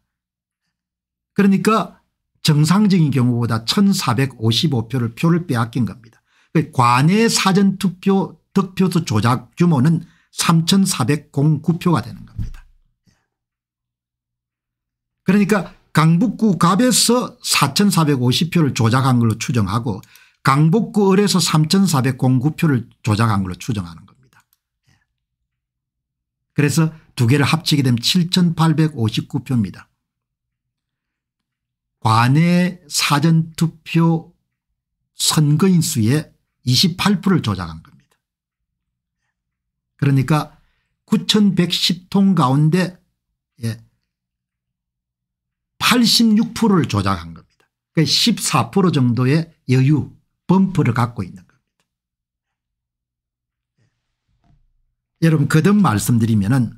그러니까 정상적인 경우보다 1455표를 표를 빼앗긴 겁니다. 그 관외 사전투표 득표수 조작 규모는 3409표가 되는 겁니다. 그러니까 강북구 갑에서 4450표를 조작한 걸로 추정하고 강북구 을에서 3409표를 조작한 걸로 추정하는 겁니다. 그래서 두 개를 합치게 되면 7859표입니다. 관내 사전투표 선거인 수의 28%를 조작한 겁니다. 그러니까 9110통 가운데 86%를 예, 조작한 겁니다. 그14% 그러니까 정도의 여유 범퍼를 갖고 있는 여러분 거듭 말씀드리면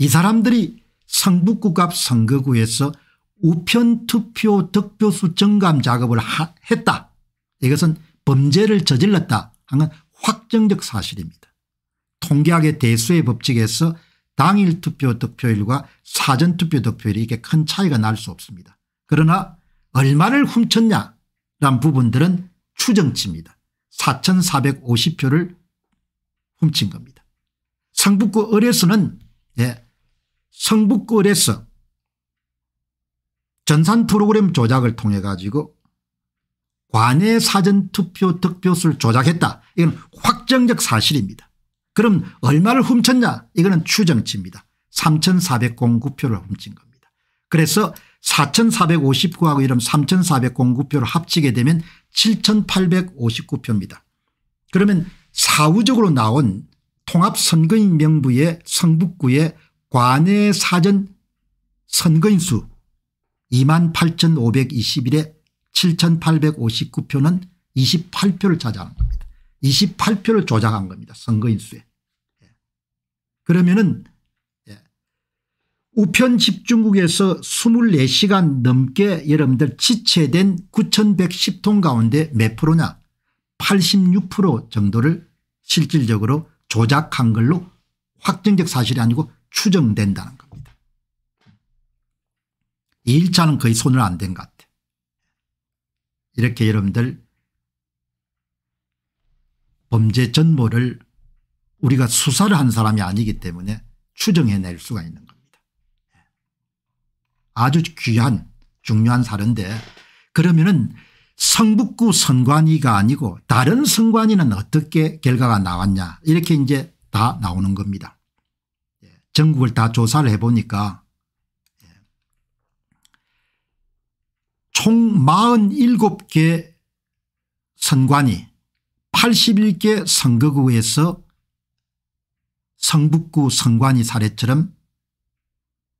은이 사람들이 성북구갑 선거구에서 우편투표 득표수 증감 작업을 했다. 이것은 범죄를 저질렀다 하는 확정적 사실입니다. 통계학의 대수의 법칙에서 당일 투표 득표율과 사전 투표 득표율이 이렇게 큰 차이가 날 수 없습니다. 그러나 얼마를 훔쳤냐란 부분들은 추정치입니다. 4,450표를 훔친 겁니다. 성북구 을에서는 예, 성북구 을에서 전산 프로그램 조작을 통해 가지고 관내 사전투표 득표수를 조작했다. 이건 확정적 사실입니다. 그럼 얼마를 훔쳤냐 이거는 추정치입니다. 3409표를 훔친 겁니다. 그래서 4459하고 이런 3409표를 합치게 되면 7859표입니다. 그러면 사후적으로 나온 통합선거인 명부의 성북구의 관내 사전 선거인 수 28,521에 7,859표는 28표를 차지하는 겁니다. 28표를 조작한 겁니다. 선거인 수에. 예. 그러면은 예. 우편 집중국에서 24시간 넘게 여러분들 지체된 9110통 가운데 몇 프로냐 86% 정도를 실질적으로 조작한 걸로 확정적 사실이 아니고 추정된다는 겁니다. 2일차는 거의 손을 안 댄 것 같아. 요 이렇게 여러분들 범죄 전모를 우리가 수사를 한 사람이 아니기 때문에 추정해낼 수가 있는 겁니다. 예. 아주 귀한 중요한 사례인데 그러면은 성북구 선관위가 아니고 다른 선관위는 어떻게 결과가 나왔냐 이렇게 이제 다 나오는 겁니다. 예, 전국을 다 조사를 해보니까 예. 총 47개 선관위 81개 선거구에서 성북구 선관위 사례처럼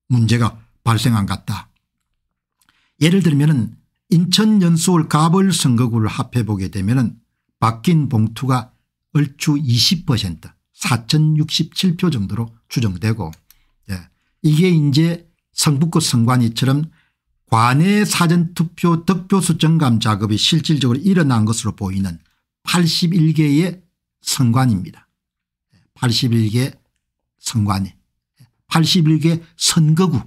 문제가 발생한 것 같다. 예를 들면 은 인천 연수울 갑을 선거구를 합해보게 되면 바뀐 봉투가 얼추 20% 4067표 정도로 추정되고 예. 이게 이제 성북구 선관위처럼 관내 사전투표 득표수 정감 작업이 실질적으로 일어난 것으로 보이는 81개의 선관입니다. 81개 선관위 81개 선거구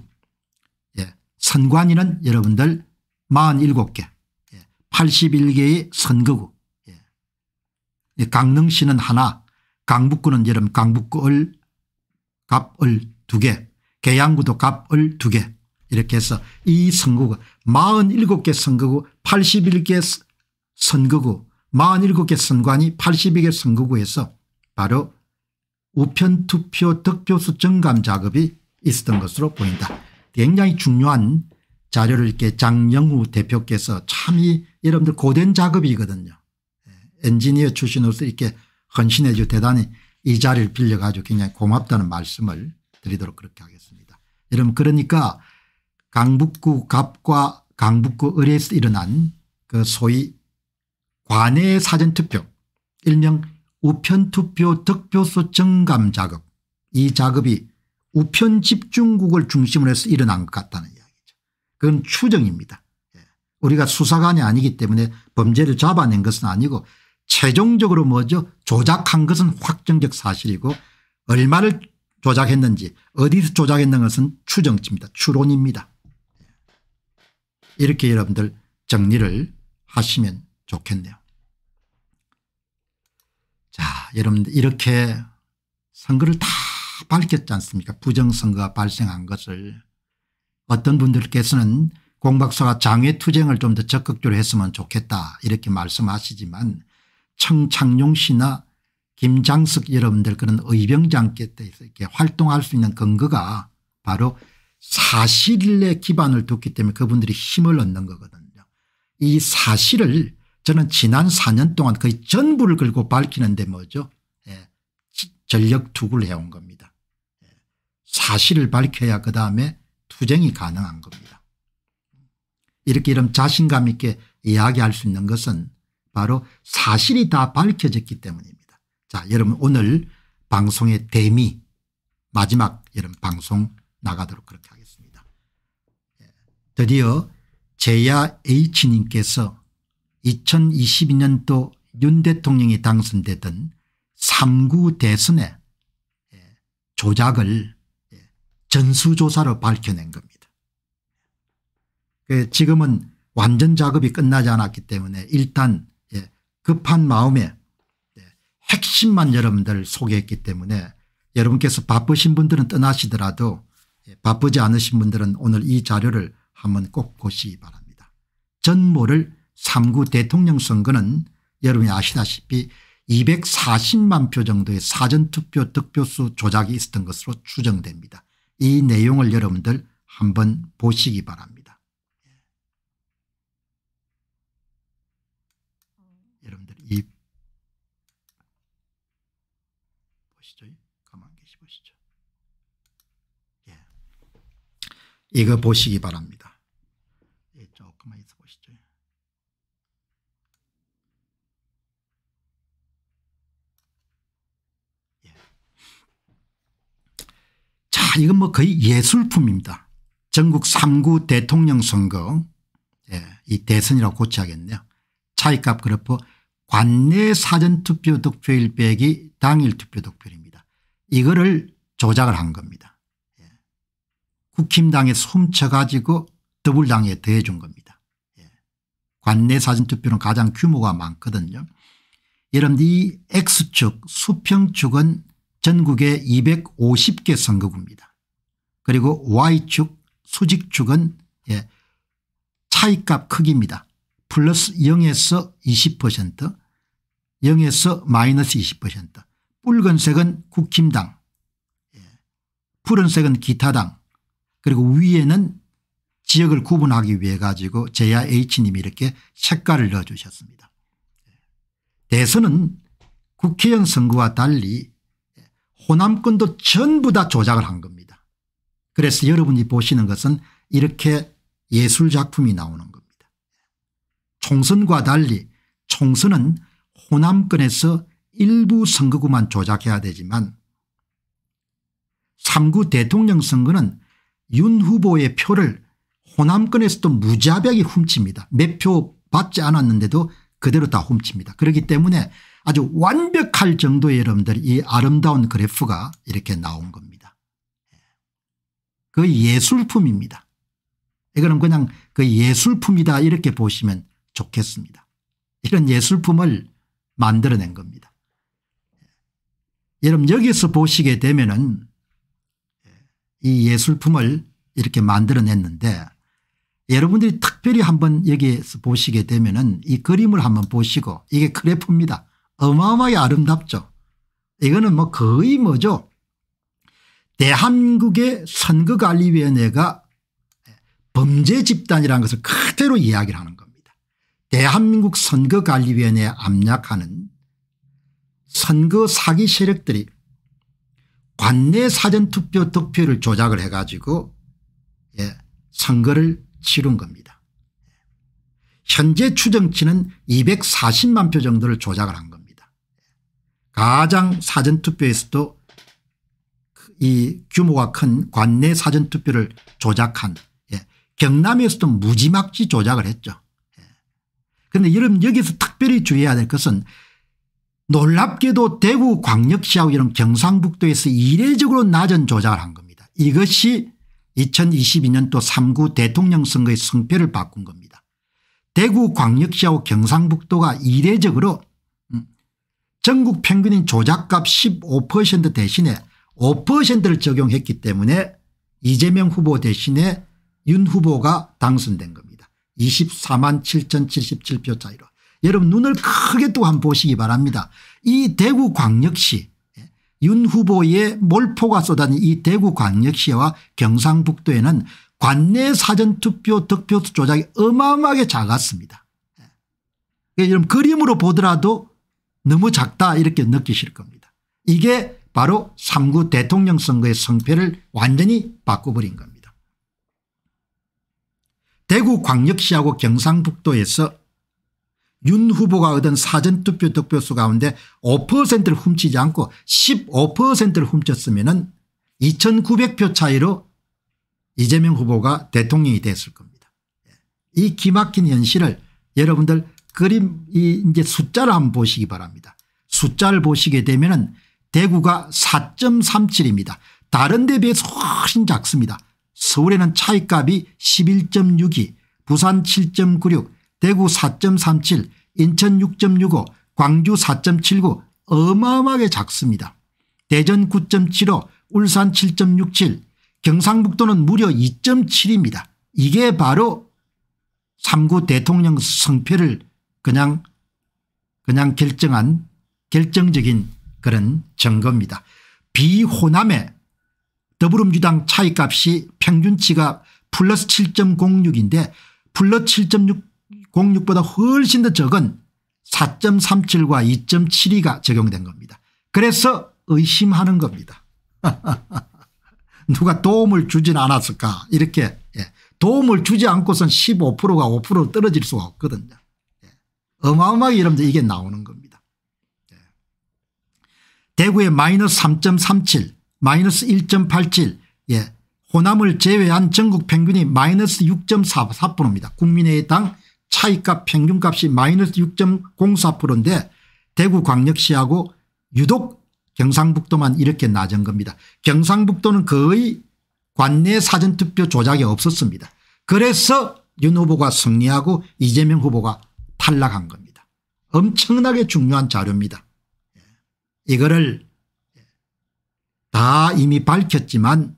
예. 선관위는 여러분들 47개 81개의 예. 선거구 예. 강릉시는 하나 강북구는 여름 강북구을 갑을 두개 계양구도 갑을 두개 이렇게 해서 이 선거구 47개 선거구 81개 선거구 47개 선관이 82개 선거구에서 바로 우편투표 득표수 증감 작업이 있었던 것으로 보인다. 굉장히 중요한 자료를 이렇게 장영우 대표께서 참 이 여러분들 고된 작업이거든요. 예, 엔지니어 출신으로서 이렇게 헌신해 주 대단히 이 자리를 빌려 가지고 굉장히 고맙다는 말씀을 드리도록 그렇게 하겠습니다. 여러분 그러니까 강북구 갑과 강북구 의 을에서 일어난 그 소위 관내 사전투표 일명 우편투표 득표수 증감 작업 이 작업이 우편 집중국을 중심으로 해서 일어난 것 같다는 이야기 그건 추정입니다. 예. 우리가 수사관이 아니기 때문에 범죄를 잡아낸 것은 아니고 최종적으로 뭐죠 조작한 것은 확정적 사실이고 얼마를 조작했는지 어디서 조작했는 것은 추정치입니다. 추론입니다. 예. 이렇게 여러분들 정리를 하시면 좋겠네요. 자 여러분들 이렇게 선거를 다 밝혔지 않습니까 부정선거가 발생한 것을 어떤 분들께서는 공박사가 장외투쟁을 좀 더 적극적으로 했으면 좋겠다 이렇게 말씀하시지만 청창용 씨나 김장석 여러분들 그런 의병장께서 이렇게 활동할 수 있는 근거가 바로 사실에 기반을 뒀기 때문에 그분들이 힘을 얻는 거거든요. 이 사실을 저는 지난 4년 동안 거의 전부를 긁고 밝히는데 뭐죠 예. 전력 투구를 해온 겁니다. 예. 사실을 밝혀야 그다음에 투쟁이 가능한 겁니다. 이렇게 이런 자신감 있게 이야기할 수 있는 것은 바로 사실이 다 밝혀졌기 때문입니다. 자 여러분 오늘 방송의 대미 마지막 이런 방송 나가도록 그렇게 하겠습니다. 예, 드디어 제야 H님께서 2022년도 윤 대통령이 당선되던 3구 대선에 예, 조작을 전수조사를 밝혀낸 겁니다. 그 지금은 완전 작업이 끝나지 않았기 때문에 일단 예, 급한 마음에 예, 핵심만 여러분들 소개했기 때문에 여러분께서 바쁘신 분들은 떠나시더라도 예, 바쁘지 않으신 분들은 오늘 이 자료를 한번 꼭 보시기 바랍니다. 전모를 3구 대통령 선거는 여러분이 아시다시피 240만 표 정도의 사전투표 득표수 조작이 있었던 것으로 추정됩니다. 이 내용을 여러분들 한번 보시기 바랍니다. 여러분들 이 보시죠. 가만 계시 보시죠. 예. 이거 보시기 바랍니다. 아, 이건 뭐 거의 예술품입니다. 전국 3구 대통령 선거 예, 이 대선이라고 고쳐야겠네요. 차이값 그래프 관내 사전투표 득표일 빼기 당일 투표 득표입니다. 이거를 조작을 한 겁니다. 예. 국힘당에숨쳐가지고 더불당에 더해준 겁니다. 예. 관내 사전투표는 가장 규모가 많거든요. 여러분 이 X축 수평축은 전국의 250개 선거구입니다. 그리고 Y축 수직축은 예, 차이값 크기입니다. 플러스 0에서 20% 0에서 마이너스 20% 붉은색은 국힘당 예, 푸른색은 기타당 그리고 위에는 지역을 구분하기 위해 가지고 제야 H님이 이렇게 색깔을 넣어주셨습니다. 예. 대선은 국회의원 선거와 달리 호남권도 전부 다 조작을 한 겁니다. 그래서 여러분이 보시는 것은 이렇게 예술작품이 나오는 겁니다. 총선과 달리 총선은 호남권에서 일부 선거구만 조작해야 되지만 3구 대통령 선거는 윤 후보의 표를 호남권에서도 무자비하게 훔칩니다. 몇 표 받지 않았는데도 그대로 다 훔칩니다. 그렇기 때문에 아주 완벽할 정도의 여러분들 이 아름다운 그래프가 이렇게 나온 겁니다. 예. 그 예술품입니다. 이거는 그냥 그 예술품이다 이렇게 보시면 좋겠습니다. 이런 예술품을 만들어낸 겁니다. 예. 여러분 여기서 보시게 되면은 이 예술품을 이렇게 만들어냈는데 여러분들이 특별히 한번 여기에서 보시게 되면은 이 그림을 한번 보시고 이게 그래프입니다. 어마어마하게 아름답죠. 이거는 뭐 거의 뭐죠. 대한국의 선거관리위원회가 범죄 집단이라는 것을 그대로 이야기를 하는 겁니다. 대한민국 선거관리위원회에 압력하는 선거 사기 세력들이 관내 사전투표 득표를 조작을 해가지고 예, 선거를 치룬 겁니다. 현재 추정치는 240만 표 정도를 조작을 한 겁니다. 가장 사전투표에서도 이 규모가 큰 관내 사전투표를 조작한 예. 경남에서도 무지막지 조작을 했죠. 예. 그런데 여러분 여기서 특별히 주의해야 될 것은 놀랍게도 대구 광역시하고 이런 경상북도에서 이례적으로 낮은 조작을 한 겁니다. 이것이 2022년도 3구 대통령 선거의 승패를 바꾼 겁니다. 대구 광역시하고 경상북도가 이례적으로 전국 평균인 조작값 15% 대신에 5%를 적용했기 때문에 이재명 후보 대신에 윤 후보가 당선된 겁니다. 24만 7,077표 차이로. 여러분 눈을 크게 또 한 번 보시기 바랍니다. 이 대구광역시 윤 후보의 몰포가 쏟아진 이 대구광역시와 경상북도에는 관내 사전투표 득표 조작이 어마어마하게 작았습니다. 그러니까 여러분 그림으로 보더라도 너무 작다 이렇게 느끼실 겁니다. 이게 바로 3구 대통령 선거의 성패를 완전히 바꿔버린 겁니다. 대구 광역시하고 경상북도에서 윤 후보가 얻은 사전투표 득표수 가운데 5%를 훔치지 않고 15%를 훔쳤으면 은 2900표 차이로 이재명 후보가 대통령이 됐을 겁니다. 예. 이 기막힌 현실을 여러분들 그림 이 이제 숫자를 한번 보시기 바랍니다. 숫자를 보시게 되면은 대구가 4.37입니다. 다른 데 비해서 훨씬 작습니다. 서울에는 차이값이 11.62 부산 7.96 대구 4.37 인천 6.65 광주 4.79 어마어마하게 작습니다. 대전 9.75 울산 7.67 경상북도는 무려 2.7입니다. 이게 바로 3구 대통령 성패를 그냥 그냥 결정한 결정적인 그런 증거입니다. 비호남의 더불어민주당 차이값이 평균치가 플러스 7.06인데 플러스 7.06보다 훨씬 더 적은 4.37과 2.72가 적용된 겁니다. 그래서 의심하는 겁니다. <laughs> 누가 도움을 주진 않았을까 이렇게 예. 도움을 주지 않고선 15%가 5% 떨어질 수가 없거든요. 어마어마하게 여러분들 이게 나오는 겁니다. 예. 대구에 마이너스 3.37 마이너스 1.87 예. 호남을 제외한 전국 평균이 마이너스 6.44%입니다. 국민의당 차이값 평균값이 마이너스 6.04%인데 대구 광역시하고 유독 경상북도만 이렇게 낮은 겁니다. 경상북도는 거의 관내 사전투표 조작이 없었습니다. 그래서 윤 후보가 승리하고 이재명 후보가 탈락한 겁니다. 엄청나게 중요한 자료입니다. 예. 이거를 다 이미 밝혔지만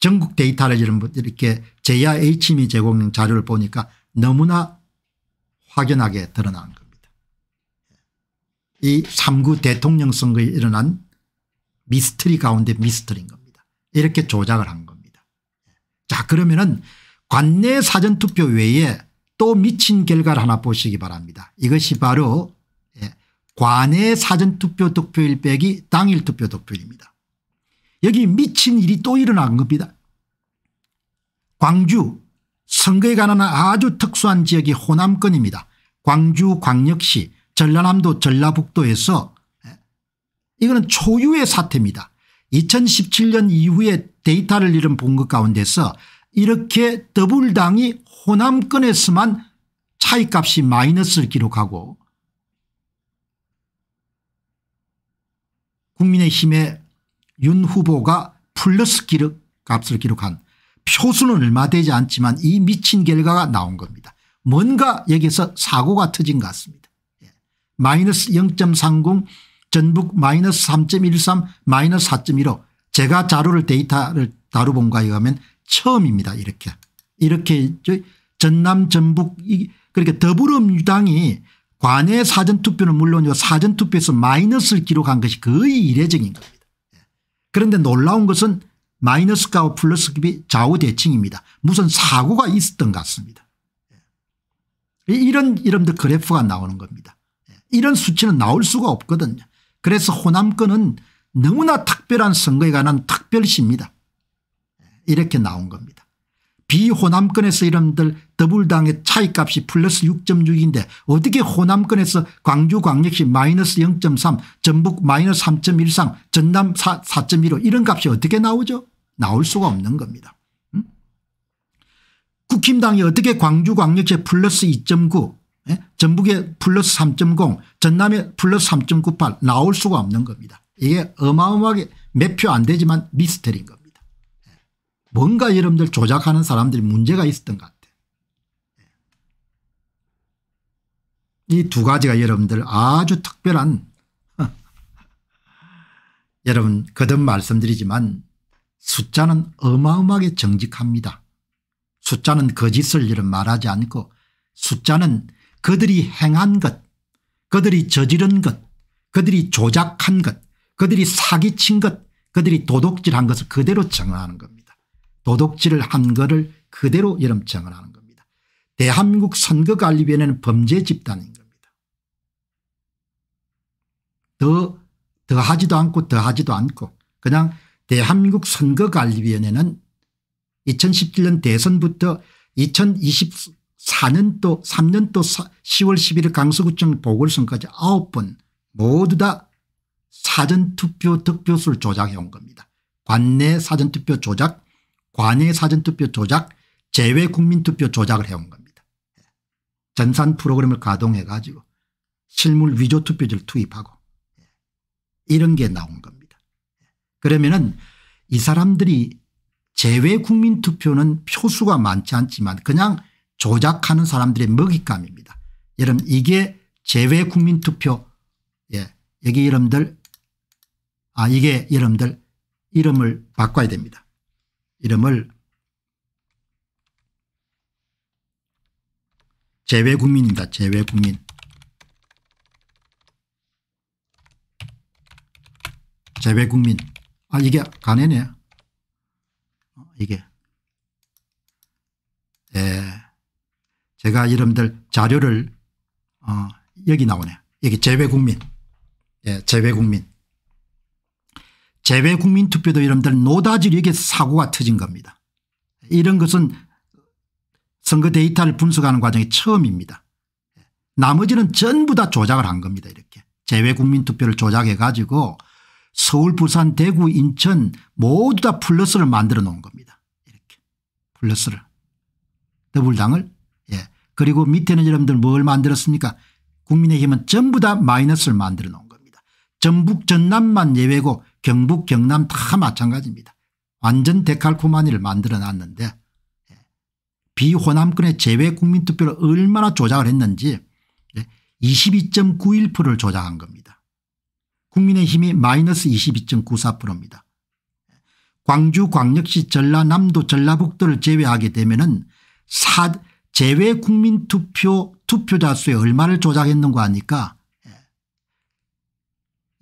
전국 데이터를 이렇게 제야 H미 제공 자료를 보니까 너무나 확연하게 드러난 겁니다. 예. 이 3구 대통령 선거에 일어난 미스터리 가운데 미스터리인 겁니다. 이렇게 조작을 한 겁니다. 예. 자 그러면은 관내 사전투표 외에 또 미친 결과를 하나 보시기 바랍니다. 이것이 바로 예, 관내 사전투표 득표일 빼기 당일 투표 득표일입니다. 여기 미친 일이 또 일어난 겁니다. 광주 선거에 관한 아주 특수한 지역이 호남권입니다. 광주 광역시 전라남도 전라북도에서 예, 이거는 초유의 사태입니다. 2017년 이후에 데이터를 잃은 본 것 가운데서 이렇게 더불당이 호남권에서만 차이값이 마이너스를 기록하고 국민의힘의 윤 후보가 플러스 기록 값을 기록한 표수는 얼마 되지 않지만 이 미친 결과가 나온 겁니다. 뭔가 여기서 사고가 터진 것 같습니다. 예. 마이너스 0.30 전북 마이너스 3.13 마이너스 4.15 제가 자료를 데이터를 다뤄본 거에 의하면 처음입니다. 이렇게 이렇게 전남 전북 그러니까 더불어민주당이 관외 사전투표는 물론이고 사전투표에서 마이너스를 기록한 것이 거의 이례적인 겁니다. 예. 그런데 놀라운 것은 마이너스가 플러스급이 좌우대칭입니다. 무슨 사고가 있었던 것 같습니다. 예. 이런 이름들 그래프가 나오는 겁니다. 예. 이런 수치는 나올 수가 없거든요. 그래서 호남권은 너무나 특별한 선거에 관한 특별시입니다. 이렇게 나온 겁니다. 비호남권에서 이런들 더불당의 차이값이 플러스 6.6인데 어떻게 호남권에서 광주 광역시 마이너스 0.3 전북 마이너스 3.13 전남 4.15 이런 값이 어떻게 나오죠 나올 수가 없는 겁니다. 응? 음? 국힘당이 어떻게 광주 광역시에 플러스 2.9 예? 전북에 플러스 3.0 전남에 플러스 3.98 나올 수가 없는 겁니다. 이게 어마어마하게 몇 표 안 되지만 미스터리인 겁니다. 뭔가 여러분들 조작하는 사람들이 문제가 있었던 것 같아요. 이 두 가지가 여러분들 아주 특별한 <laughs> 여러분 거듭 말씀드리지만 숫자는 어마어마하게 정직합니다. 숫자는 거짓을 그 이런 말하지 않고 숫자는 그들이 행한 것 그들이 저지른 것 그들이 조작한 것 그들이 사기친 것 그들이 도둑질한 것을 그대로 정하는 겁니다. 도둑질을 한 거를 그대로 여름청을 하는 겁니다. 대한민국 선거관리위원회는 범죄 집단인 겁니다. 더, 더 하지도 않고 더 하지도 않고 그냥 대한민국 선거관리위원회는 2017년 대선부터 2024년도 3년도 10월 11일 강서구청 보궐선까지 9번 모두 다 사전투표 득표수를 조작해 온 겁니다. 관내 사전투표 조작 관외 사전투표 조작 제외 국민투표 조작을 해온 겁니다. 전산 프로그램을 가동해 가지고 실물 위조 투표지를 투입하고 이런 게 나온 겁니다. 그러면은 이 사람들이 제외 국민투표는 표수가 많지 않지만 그냥 조작하는 사람들의 먹잇감입니다. 여러분 이게 제외 국민투표 예. 여기 여러분들 아 이게 여러분들 이름을 바꿔야 됩니다. 이름을 제외국민입니다 재외국민. 재외국민. 아 이게 가네네. 어, 이게. 예. 제가 여러들 자료를 어, 여기 나오네. 여기 재외국민. 예, 재외국민. 재외국민투표도 여러분들 노다지력의 사고가 터진 겁니다. 이런 것은 선거 데이터를 분석하는 과정이 처음입니다. 나머지는 전부 다 조작을 한 겁니다. 이렇게 재외국민투표를 조작해 가지고 서울 부산 대구 인천 모두 다 플러스를 만들어 놓은 겁니다. 이렇게 플러스를 더불당을예 그리고 밑에는 여러분들 뭘 만들었습니까 국민의힘은 전부 다 마이너스를 만들어 놓은 겁니다. 전북 전남만 예외고 경북 경남 다 마찬가지입니다. 완전 데칼코마니를 만들어놨는데 예, 비호남권의 재외 국민투표를 얼마나 조작을 했는지 22.91%를 예, 조작한 겁니다. 국민의힘이 마이너스 22.94%입니다. 광주 광역시 전라남도 전라북도를 제외하게 되면 은 재외 국민투표 투표자 수의 얼마를 조작했는가 하니까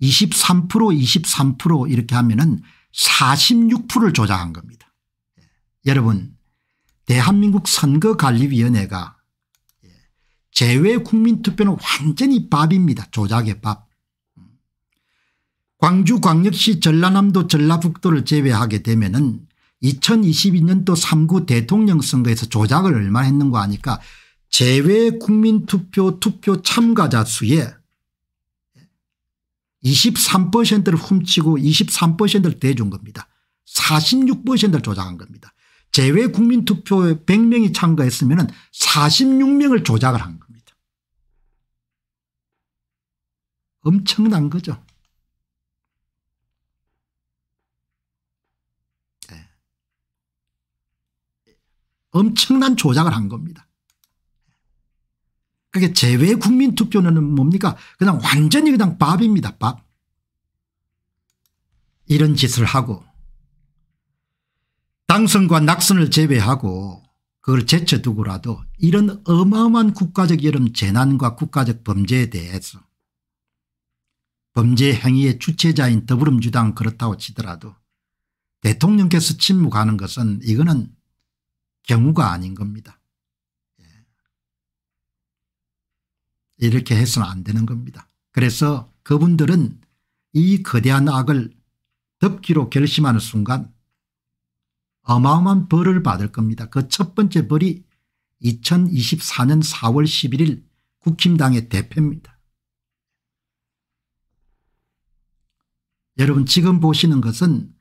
23% 23% 이렇게 하면은 46%를 조작한 겁니다. 예. 여러분 대한민국 선거관리위원회가 예, 제외 국민투표는 완전히 밥입니다. 조작의 밥. 광주 광역시 전라남도 전라북도를 제외하게 되면 은 2022년도 3구 대통령 선거에서 조작을 얼마 했는가 하니까 제외 국민투표 투표 참가자 수에 23%를 훔치고 23%를 대준 겁니다. 46%를 조작한 겁니다. 제외 국민투표에 100명이 참가했으면 46명을 조작을 한 겁니다. 엄청난 거죠. 네. 엄청난 조작을 한 겁니다. 그게 제외 국민 투표는 뭡니까 그냥 완전히 그냥 밥입니다 밥. 이런 짓을 하고 당선과 낙선을 제외하고 그걸 제쳐두고라도 이런 어마어마한 국가적 여름 재난과 국가적 범죄에 대해서 범죄 행위의 주체자인 더불어민주당 그렇다고 치더라도 대통령께서 침묵하는 것은 이거는 경우가 아닌 겁니다. 이렇게 해서는 안 되는 겁니다. 그래서 그분들은 이 거대한 악을 덮기로 결심하는 순간 어마어마한 벌을 받을 겁니다. 그 첫 번째 벌이 2024년 4월 11일 국힘당의 대표입니다. 여러분 지금 보시는 것은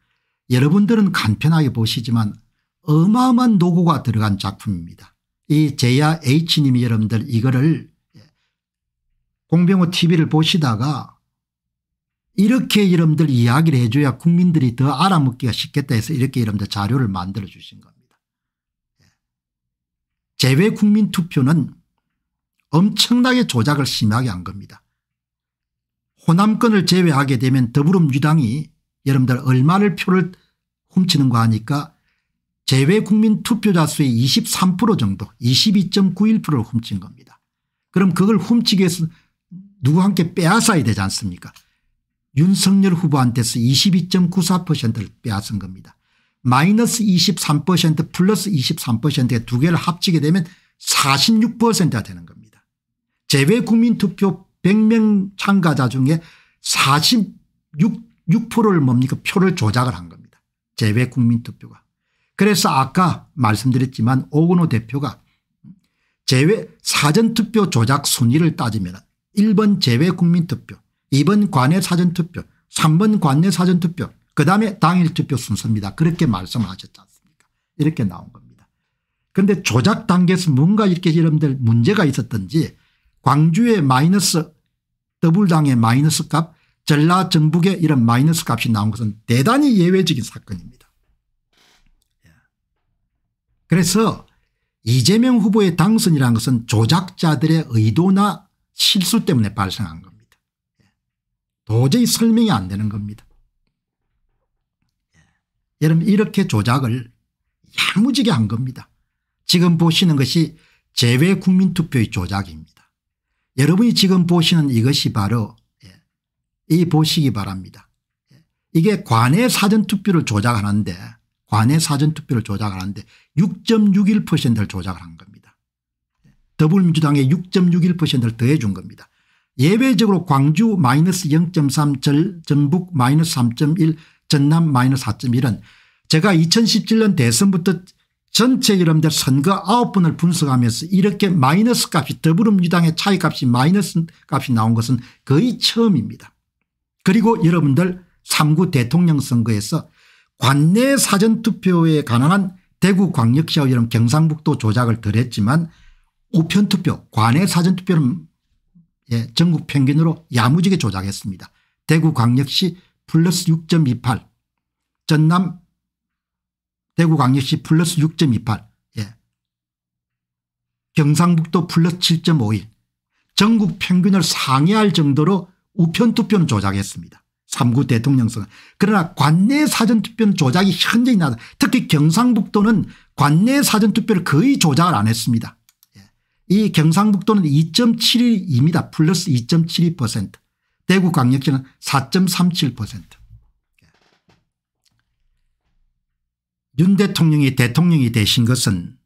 여러분들은 간편하게 보시지만 어마어마한 노고가 들어간 작품입니다. 이 제야 H님이 여러분들 이거를 공병호 TV를 보시다가 이렇게 여러분들 이야기를 해줘야 국민들이 더 알아먹기가 쉽겠다 해서 이렇게 여러분들 자료를 만들어 주신 겁니다. 예. 제외 국민 투표는 엄청나게 조작을 심하게 한 겁니다. 호남권을 제외하게 되면 더불어민주당이 여러분들 얼마를 표를 훔치는 거 하니까 제외 국민 투표자 수의 23% 정도 22.91%를 훔친 겁니다. 그럼 그걸 훔치기 위해서 누구한테 빼앗아야 되지 않습니까 윤석열 후보한테서 22.94%를 빼앗은 겁니다. 마이너스 23% 플러스 23%의 두 개를 합치게 되면 46%가 되는 겁니다. 재외 국민투표 100명 참가자 중에 46%를 뭡니까 표를 조작을 한 겁니다. 재외 국민투표가. 그래서 아까 말씀드렸지만 오건호 대표가 재외 사전투표 조작 순위를 따지면 1번 재외 국민투표 2번 관내 사전투표 3번 관내 사전투표 그 다음에 당일투표 순서입니다. 그렇게 말씀하셨지 않습니까 이렇게 나온 겁니다. 그런데 조작 단계에서 뭔가 이렇게 여러분들 문제가 있었던지 광주의 마이너스 더블당의 마이너스 값 전라전북의 이런 마이너스 값이 나온 것은 대단히 예외적인 사건입니다. 예. 그래서 이재명 후보의 당선이라는 것은 조작자들의 의도나 실수 때문에 발생한 겁니다. 도저히 설명이 안 되는 겁니다. 여러분 이렇게 조작을 야무지게 한 겁니다. 지금 보시는 것이 재외 국민투표의 조작입니다. 여러분이 지금 보시는 이것이 바로 예, 이 보시기 바랍니다. 이게 관외 사전투표를 조작하는데 관외 사전투표를 조작하는데 6.61%를 조작을 한 겁니다. 더불어민주당의 6.61%를 더해 준 겁니다. 예외적으로 광주 마이너스 0.3 전북 마이너스 3.1 전남 마이너스 4.1은 제가 2017년 대선부터 전체 여러분들 선거 9번을 분석하면서 이렇게 마이너스 값이 더불어민주당의 차이값이 마이너스 값이 나온 것은 거의 처음입니다. 그리고 여러분들 3구 대통령 선거에서 관내 사전투표에 관한 대구광역시와 이런 경상북도 조작을 덜했지만 우편투표 관외 사전투표는 예, 전국 평균으로 야무지게 조작했습니다. 대구광역시 플러스 6.28 전남 대구광역시 플러스 6.28 예. 경상북도 플러스 7.51 전국 평균을 상회할 정도로 우편투표는 조작했습니다. 3구 대통령 선거. 그러나 관내 사전투표는 조작이 현저히 나다. 특히 경상북도는 관내 사전투표를 거의 조작을 안 했습니다. 이 경상북도는 2.72입니다. 플러스 2.72% 대구 광역시는 4.37%윤 대통령이 대통령이 되신 것은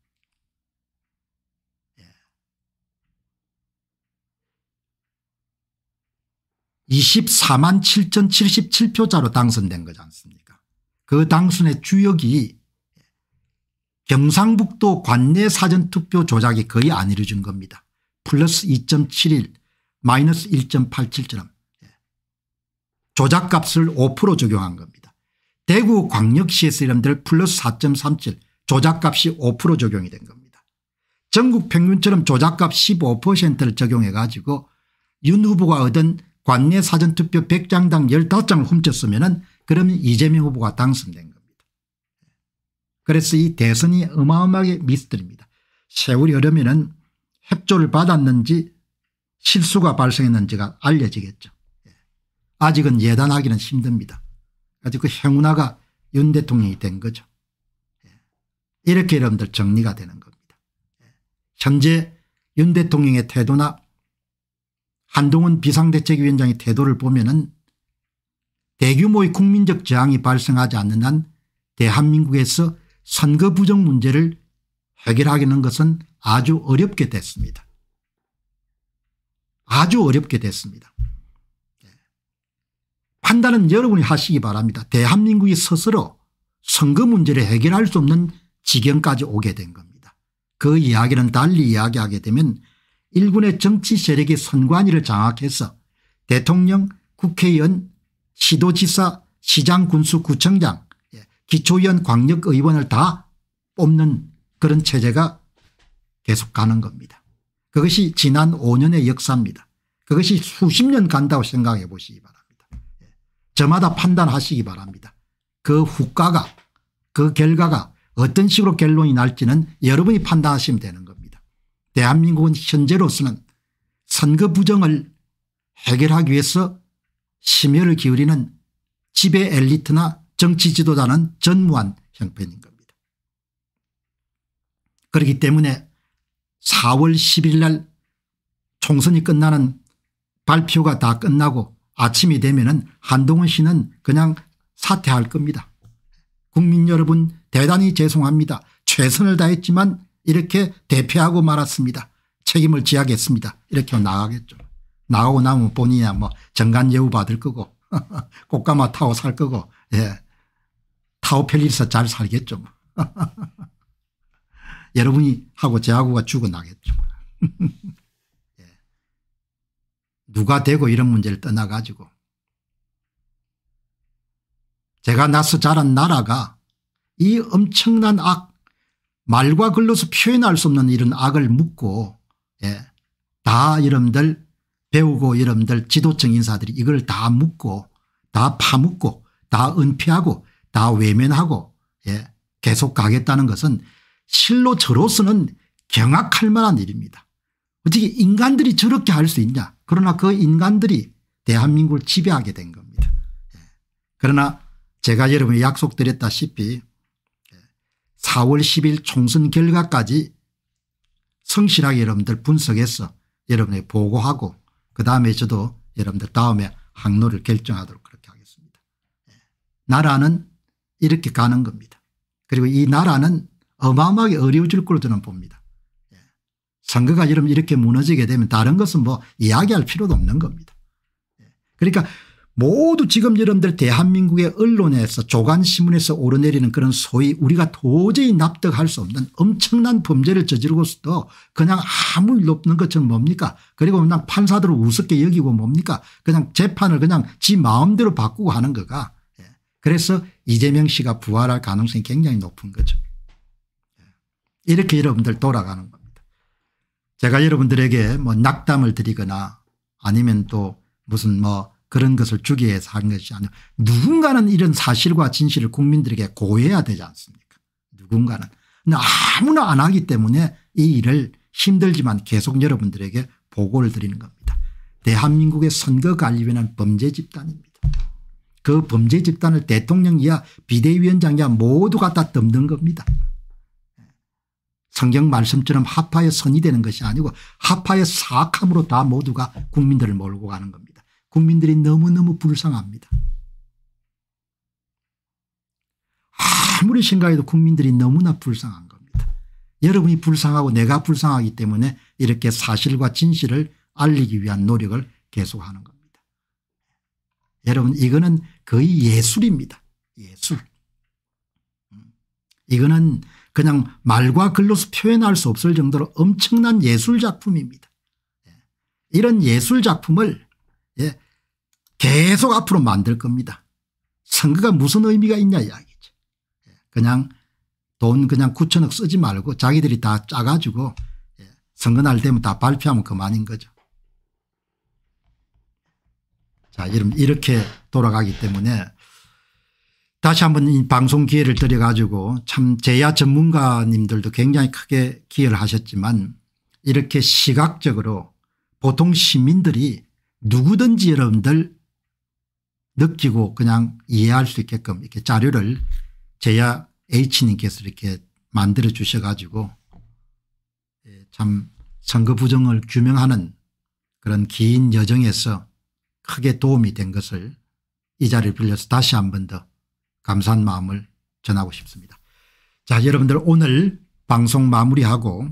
이십만 칠천 칠십 표자로 당선된 거지 않습니까 그 당선의 주역이 경상북도 관내 사전투표 조작이 거의 안 이루어진 겁니다. 플러스 2.71 마이너스 1.87처럼 예. 조작값을 5% 적용한 겁니다. 대구 광역시에서 이런 데 플러스 4.37 조작값이 5% 적용이 된 겁니다. 전국 평균처럼 조작값 15%를 적용해 가지고 윤 후보가 얻은 관내 사전투표 100장당 15장을 훔쳤으면 은 그러면 이재명 후보가 당선된 그래서 이 대선이 어마어마하게 미스터리입니다. 세월이 흐르면 협조를 받았는지 실수가 발생했는지가 알려지겠죠. 예. 아직은 예단하기는 힘듭니다. 아직 그 행운아가 윤 대통령이 된 거죠. 예. 이렇게 여러분들 정리가 되는 겁니다. 예. 현재 윤 대통령의 태도나 한동훈 비상대책위원장의 태도를 보면 은 대규모의 국민적 저항이 발생하지 않는 한 대한민국에서 선거 부정 문제를 해결하기는 것은 아주 어렵게 됐습니다. 아주 어렵게 됐습니다. 예. 판단은 여러분이 하시기 바랍니다. 대한민국이 스스로 선거 문제를 해결할 수 없는 지경까지 오게 된 겁니다. 그 이야기는 달리 이야기하게 되면 일군의 정치 세력이 선관위를 장악해서 대통령, 국회의원, 시도지사, 시장 군수 구청장 기초위원 광역의원을 다 뽑는 그런 체제가 계속 가는 겁니다. 그것이 지난 5년의 역사입니다. 그것이 수십 년 간다고 생각해 보시기 바랍니다. 예. 저마다 판단하시기 바랍니다. 그 후과가 그 결과가 어떤 식으로 결론이 날지는 여러분이 판단하시면 되는 겁니다. 대한민국은 현재로서는 선거 부정을 해결하기 위해서 심혈을 기울이는 지배 엘리트나 정치 지도자는 전무한 형편인 겁니다. 그렇기 때문에 4월 10일 날 총선이 끝나는 발표가 다 끝나고 아침이 되면 한동훈 씨는 그냥 사퇴할 겁니다. 국민 여러분 대단히 죄송합니다. 최선을 다했지만 이렇게 대표하고 말았습니다. 책임을 지하겠습니다. 이렇게 나가겠죠. 나가고 나면 본인이야 뭐 정관 예우 받을 거고 <laughs> 꽃가마 타고 살 거고 예. 파워펠리에서 잘 살겠죠. 뭐. <laughs> 여러분이 하고 제하고가 죽어나겠죠. 뭐. <laughs> 예. 누가 되고 이런 문제를 떠나가지고 제가 나서 자란 나라가 이 엄청난 악 말과 글로서 표현할 수 없는 이런 악을 묻고 예, 다 여러분들 배우고 여러분들 지도층 인사들이 이걸 다 묻고 다 파묻고 다 은폐하고 다 외면하고 예, 계속 가겠다는 것은 실로 저로서는 경악할 만한 일입니다. 어떻게 인간들이 저렇게 할 수 있냐 그러나 그 인간들이 대한민국을 지배하게 된 겁니다. 예. 그러나 제가 여러분에 약속드렸다시피 4월 예, 10일 총선 결과까지 성실하게 여러분들 분석해서 여러분에 보고하고 그다음에 저도 여러분들 다음에 항로를 결정하도록 그렇게 하겠습니다. 예. 나라는 이렇게 가는 겁니다. 그리고 이 나라는 어마어마하게 어려워질 걸로 저는 봅니다. 예. 선거가 이러면 이렇게 무너지게 되면 다른 것은 뭐 이야기할 필요도 없는 겁니다. 예. 그러니까 모두 지금 여러분들 대한민국의 언론에서 조간신문에서 오르내리는 그런 소위 우리가 도저히 납득할 수 없는 엄청난 범죄를 저지르고서도 그냥 아무 일 없는 것처럼 뭡니까 그리고 그냥 판사들을 우습게 여기고 뭡니까 그냥 재판을 그냥 지 마음대로 바꾸고 하는 거가 예. 그래서 이재명 씨가 부활할 가능성이 굉장히 높은 거죠. 예. 이렇게 여러분들 돌아가는 겁니다. 제가 여러분들에게 뭐 낙담을 드리거나 아니면 또 무슨 뭐 그런 것을 주기 위해서 한 것이 아니고 누군가는 이런 사실과 진실을 국민들에게 고해야 되지 않습니까 누군가는. 아무나 안 하기 때문에 이 일을 힘들지만 계속 여러분들에게 보고를 드리는 겁니다. 대한민국의 선거관리위는 원회 범죄 집단입니다. 그 범죄 집단을 대통령이야 비대위원장이야 모두 갖다 덤든 겁니다. 성경 말씀처럼 합파의 선이 되는 것이 아니고 합파의 사악함으로 다 모두가 국민들을 몰고 가는 겁니다. 국민들이 너무너무 불쌍합니다. 아무리 생각해도 국민들이 너무나 불쌍한 겁니다. 여러분이 불쌍하고 내가 불쌍하기 때문에 이렇게 사실과 진실을 알리기 위한 노력을 계속하는 겁니다. 여러분 이거는 거의 예술입니다. 예술. 음. 이거는 그냥 말과 글로서 표현할 수 없을 정도로 엄청난 예술작품입니다. 예. 이런 예술작품을 예, 계속 앞으로 만들 겁니다. 선거가 무슨 의미가 있냐 이야기죠. 예, 그냥 돈 그냥 9천억 쓰지 말고 자기들이 다 짜가지고 선거 날 되면 다 발표하면 그만인 거죠. 자, 여러분 이렇게 돌아가기 때문에 다시 한번 이 방송 기회를 드려 가지고 참 제야 전문가님들도 굉장히 크게 기여를 하셨지만 이렇게 시각적으로 보통 시민들이 누구든지 여러분들 느끼고 그냥 이해할 수 있게끔 이렇게 자료를 제야 H님께서 이렇게 만들어 주셔 가지고 예, 참 선거 부정을 규명하는 그런 긴 여정에서 크게 도움이 된 것을 이 자리를 빌려서 다시 한 번 더 감사한 마음을 전하고 싶습니다. 자 여러분들 오늘 방송 마무리하고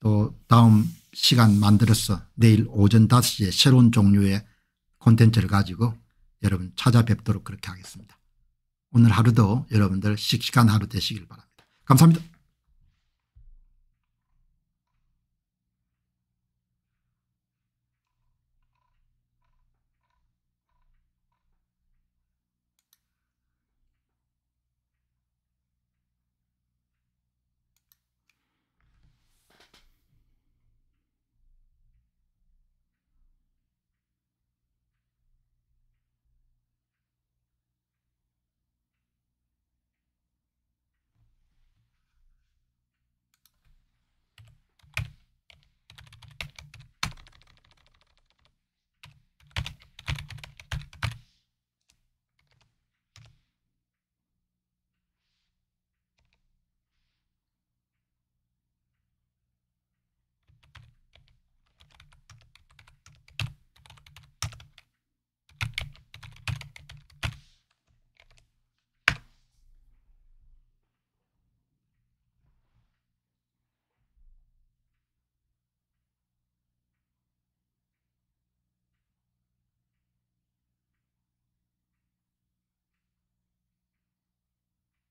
또 다음 시간 만들어서 내일 오전 5시에 새로운 종류의 콘텐츠를 가지고 여러분 찾아뵙도록 그렇게 하겠습니다. 오늘 하루도 여러분들 씩씩한 하루 되시길 바랍니다. 감사합니다.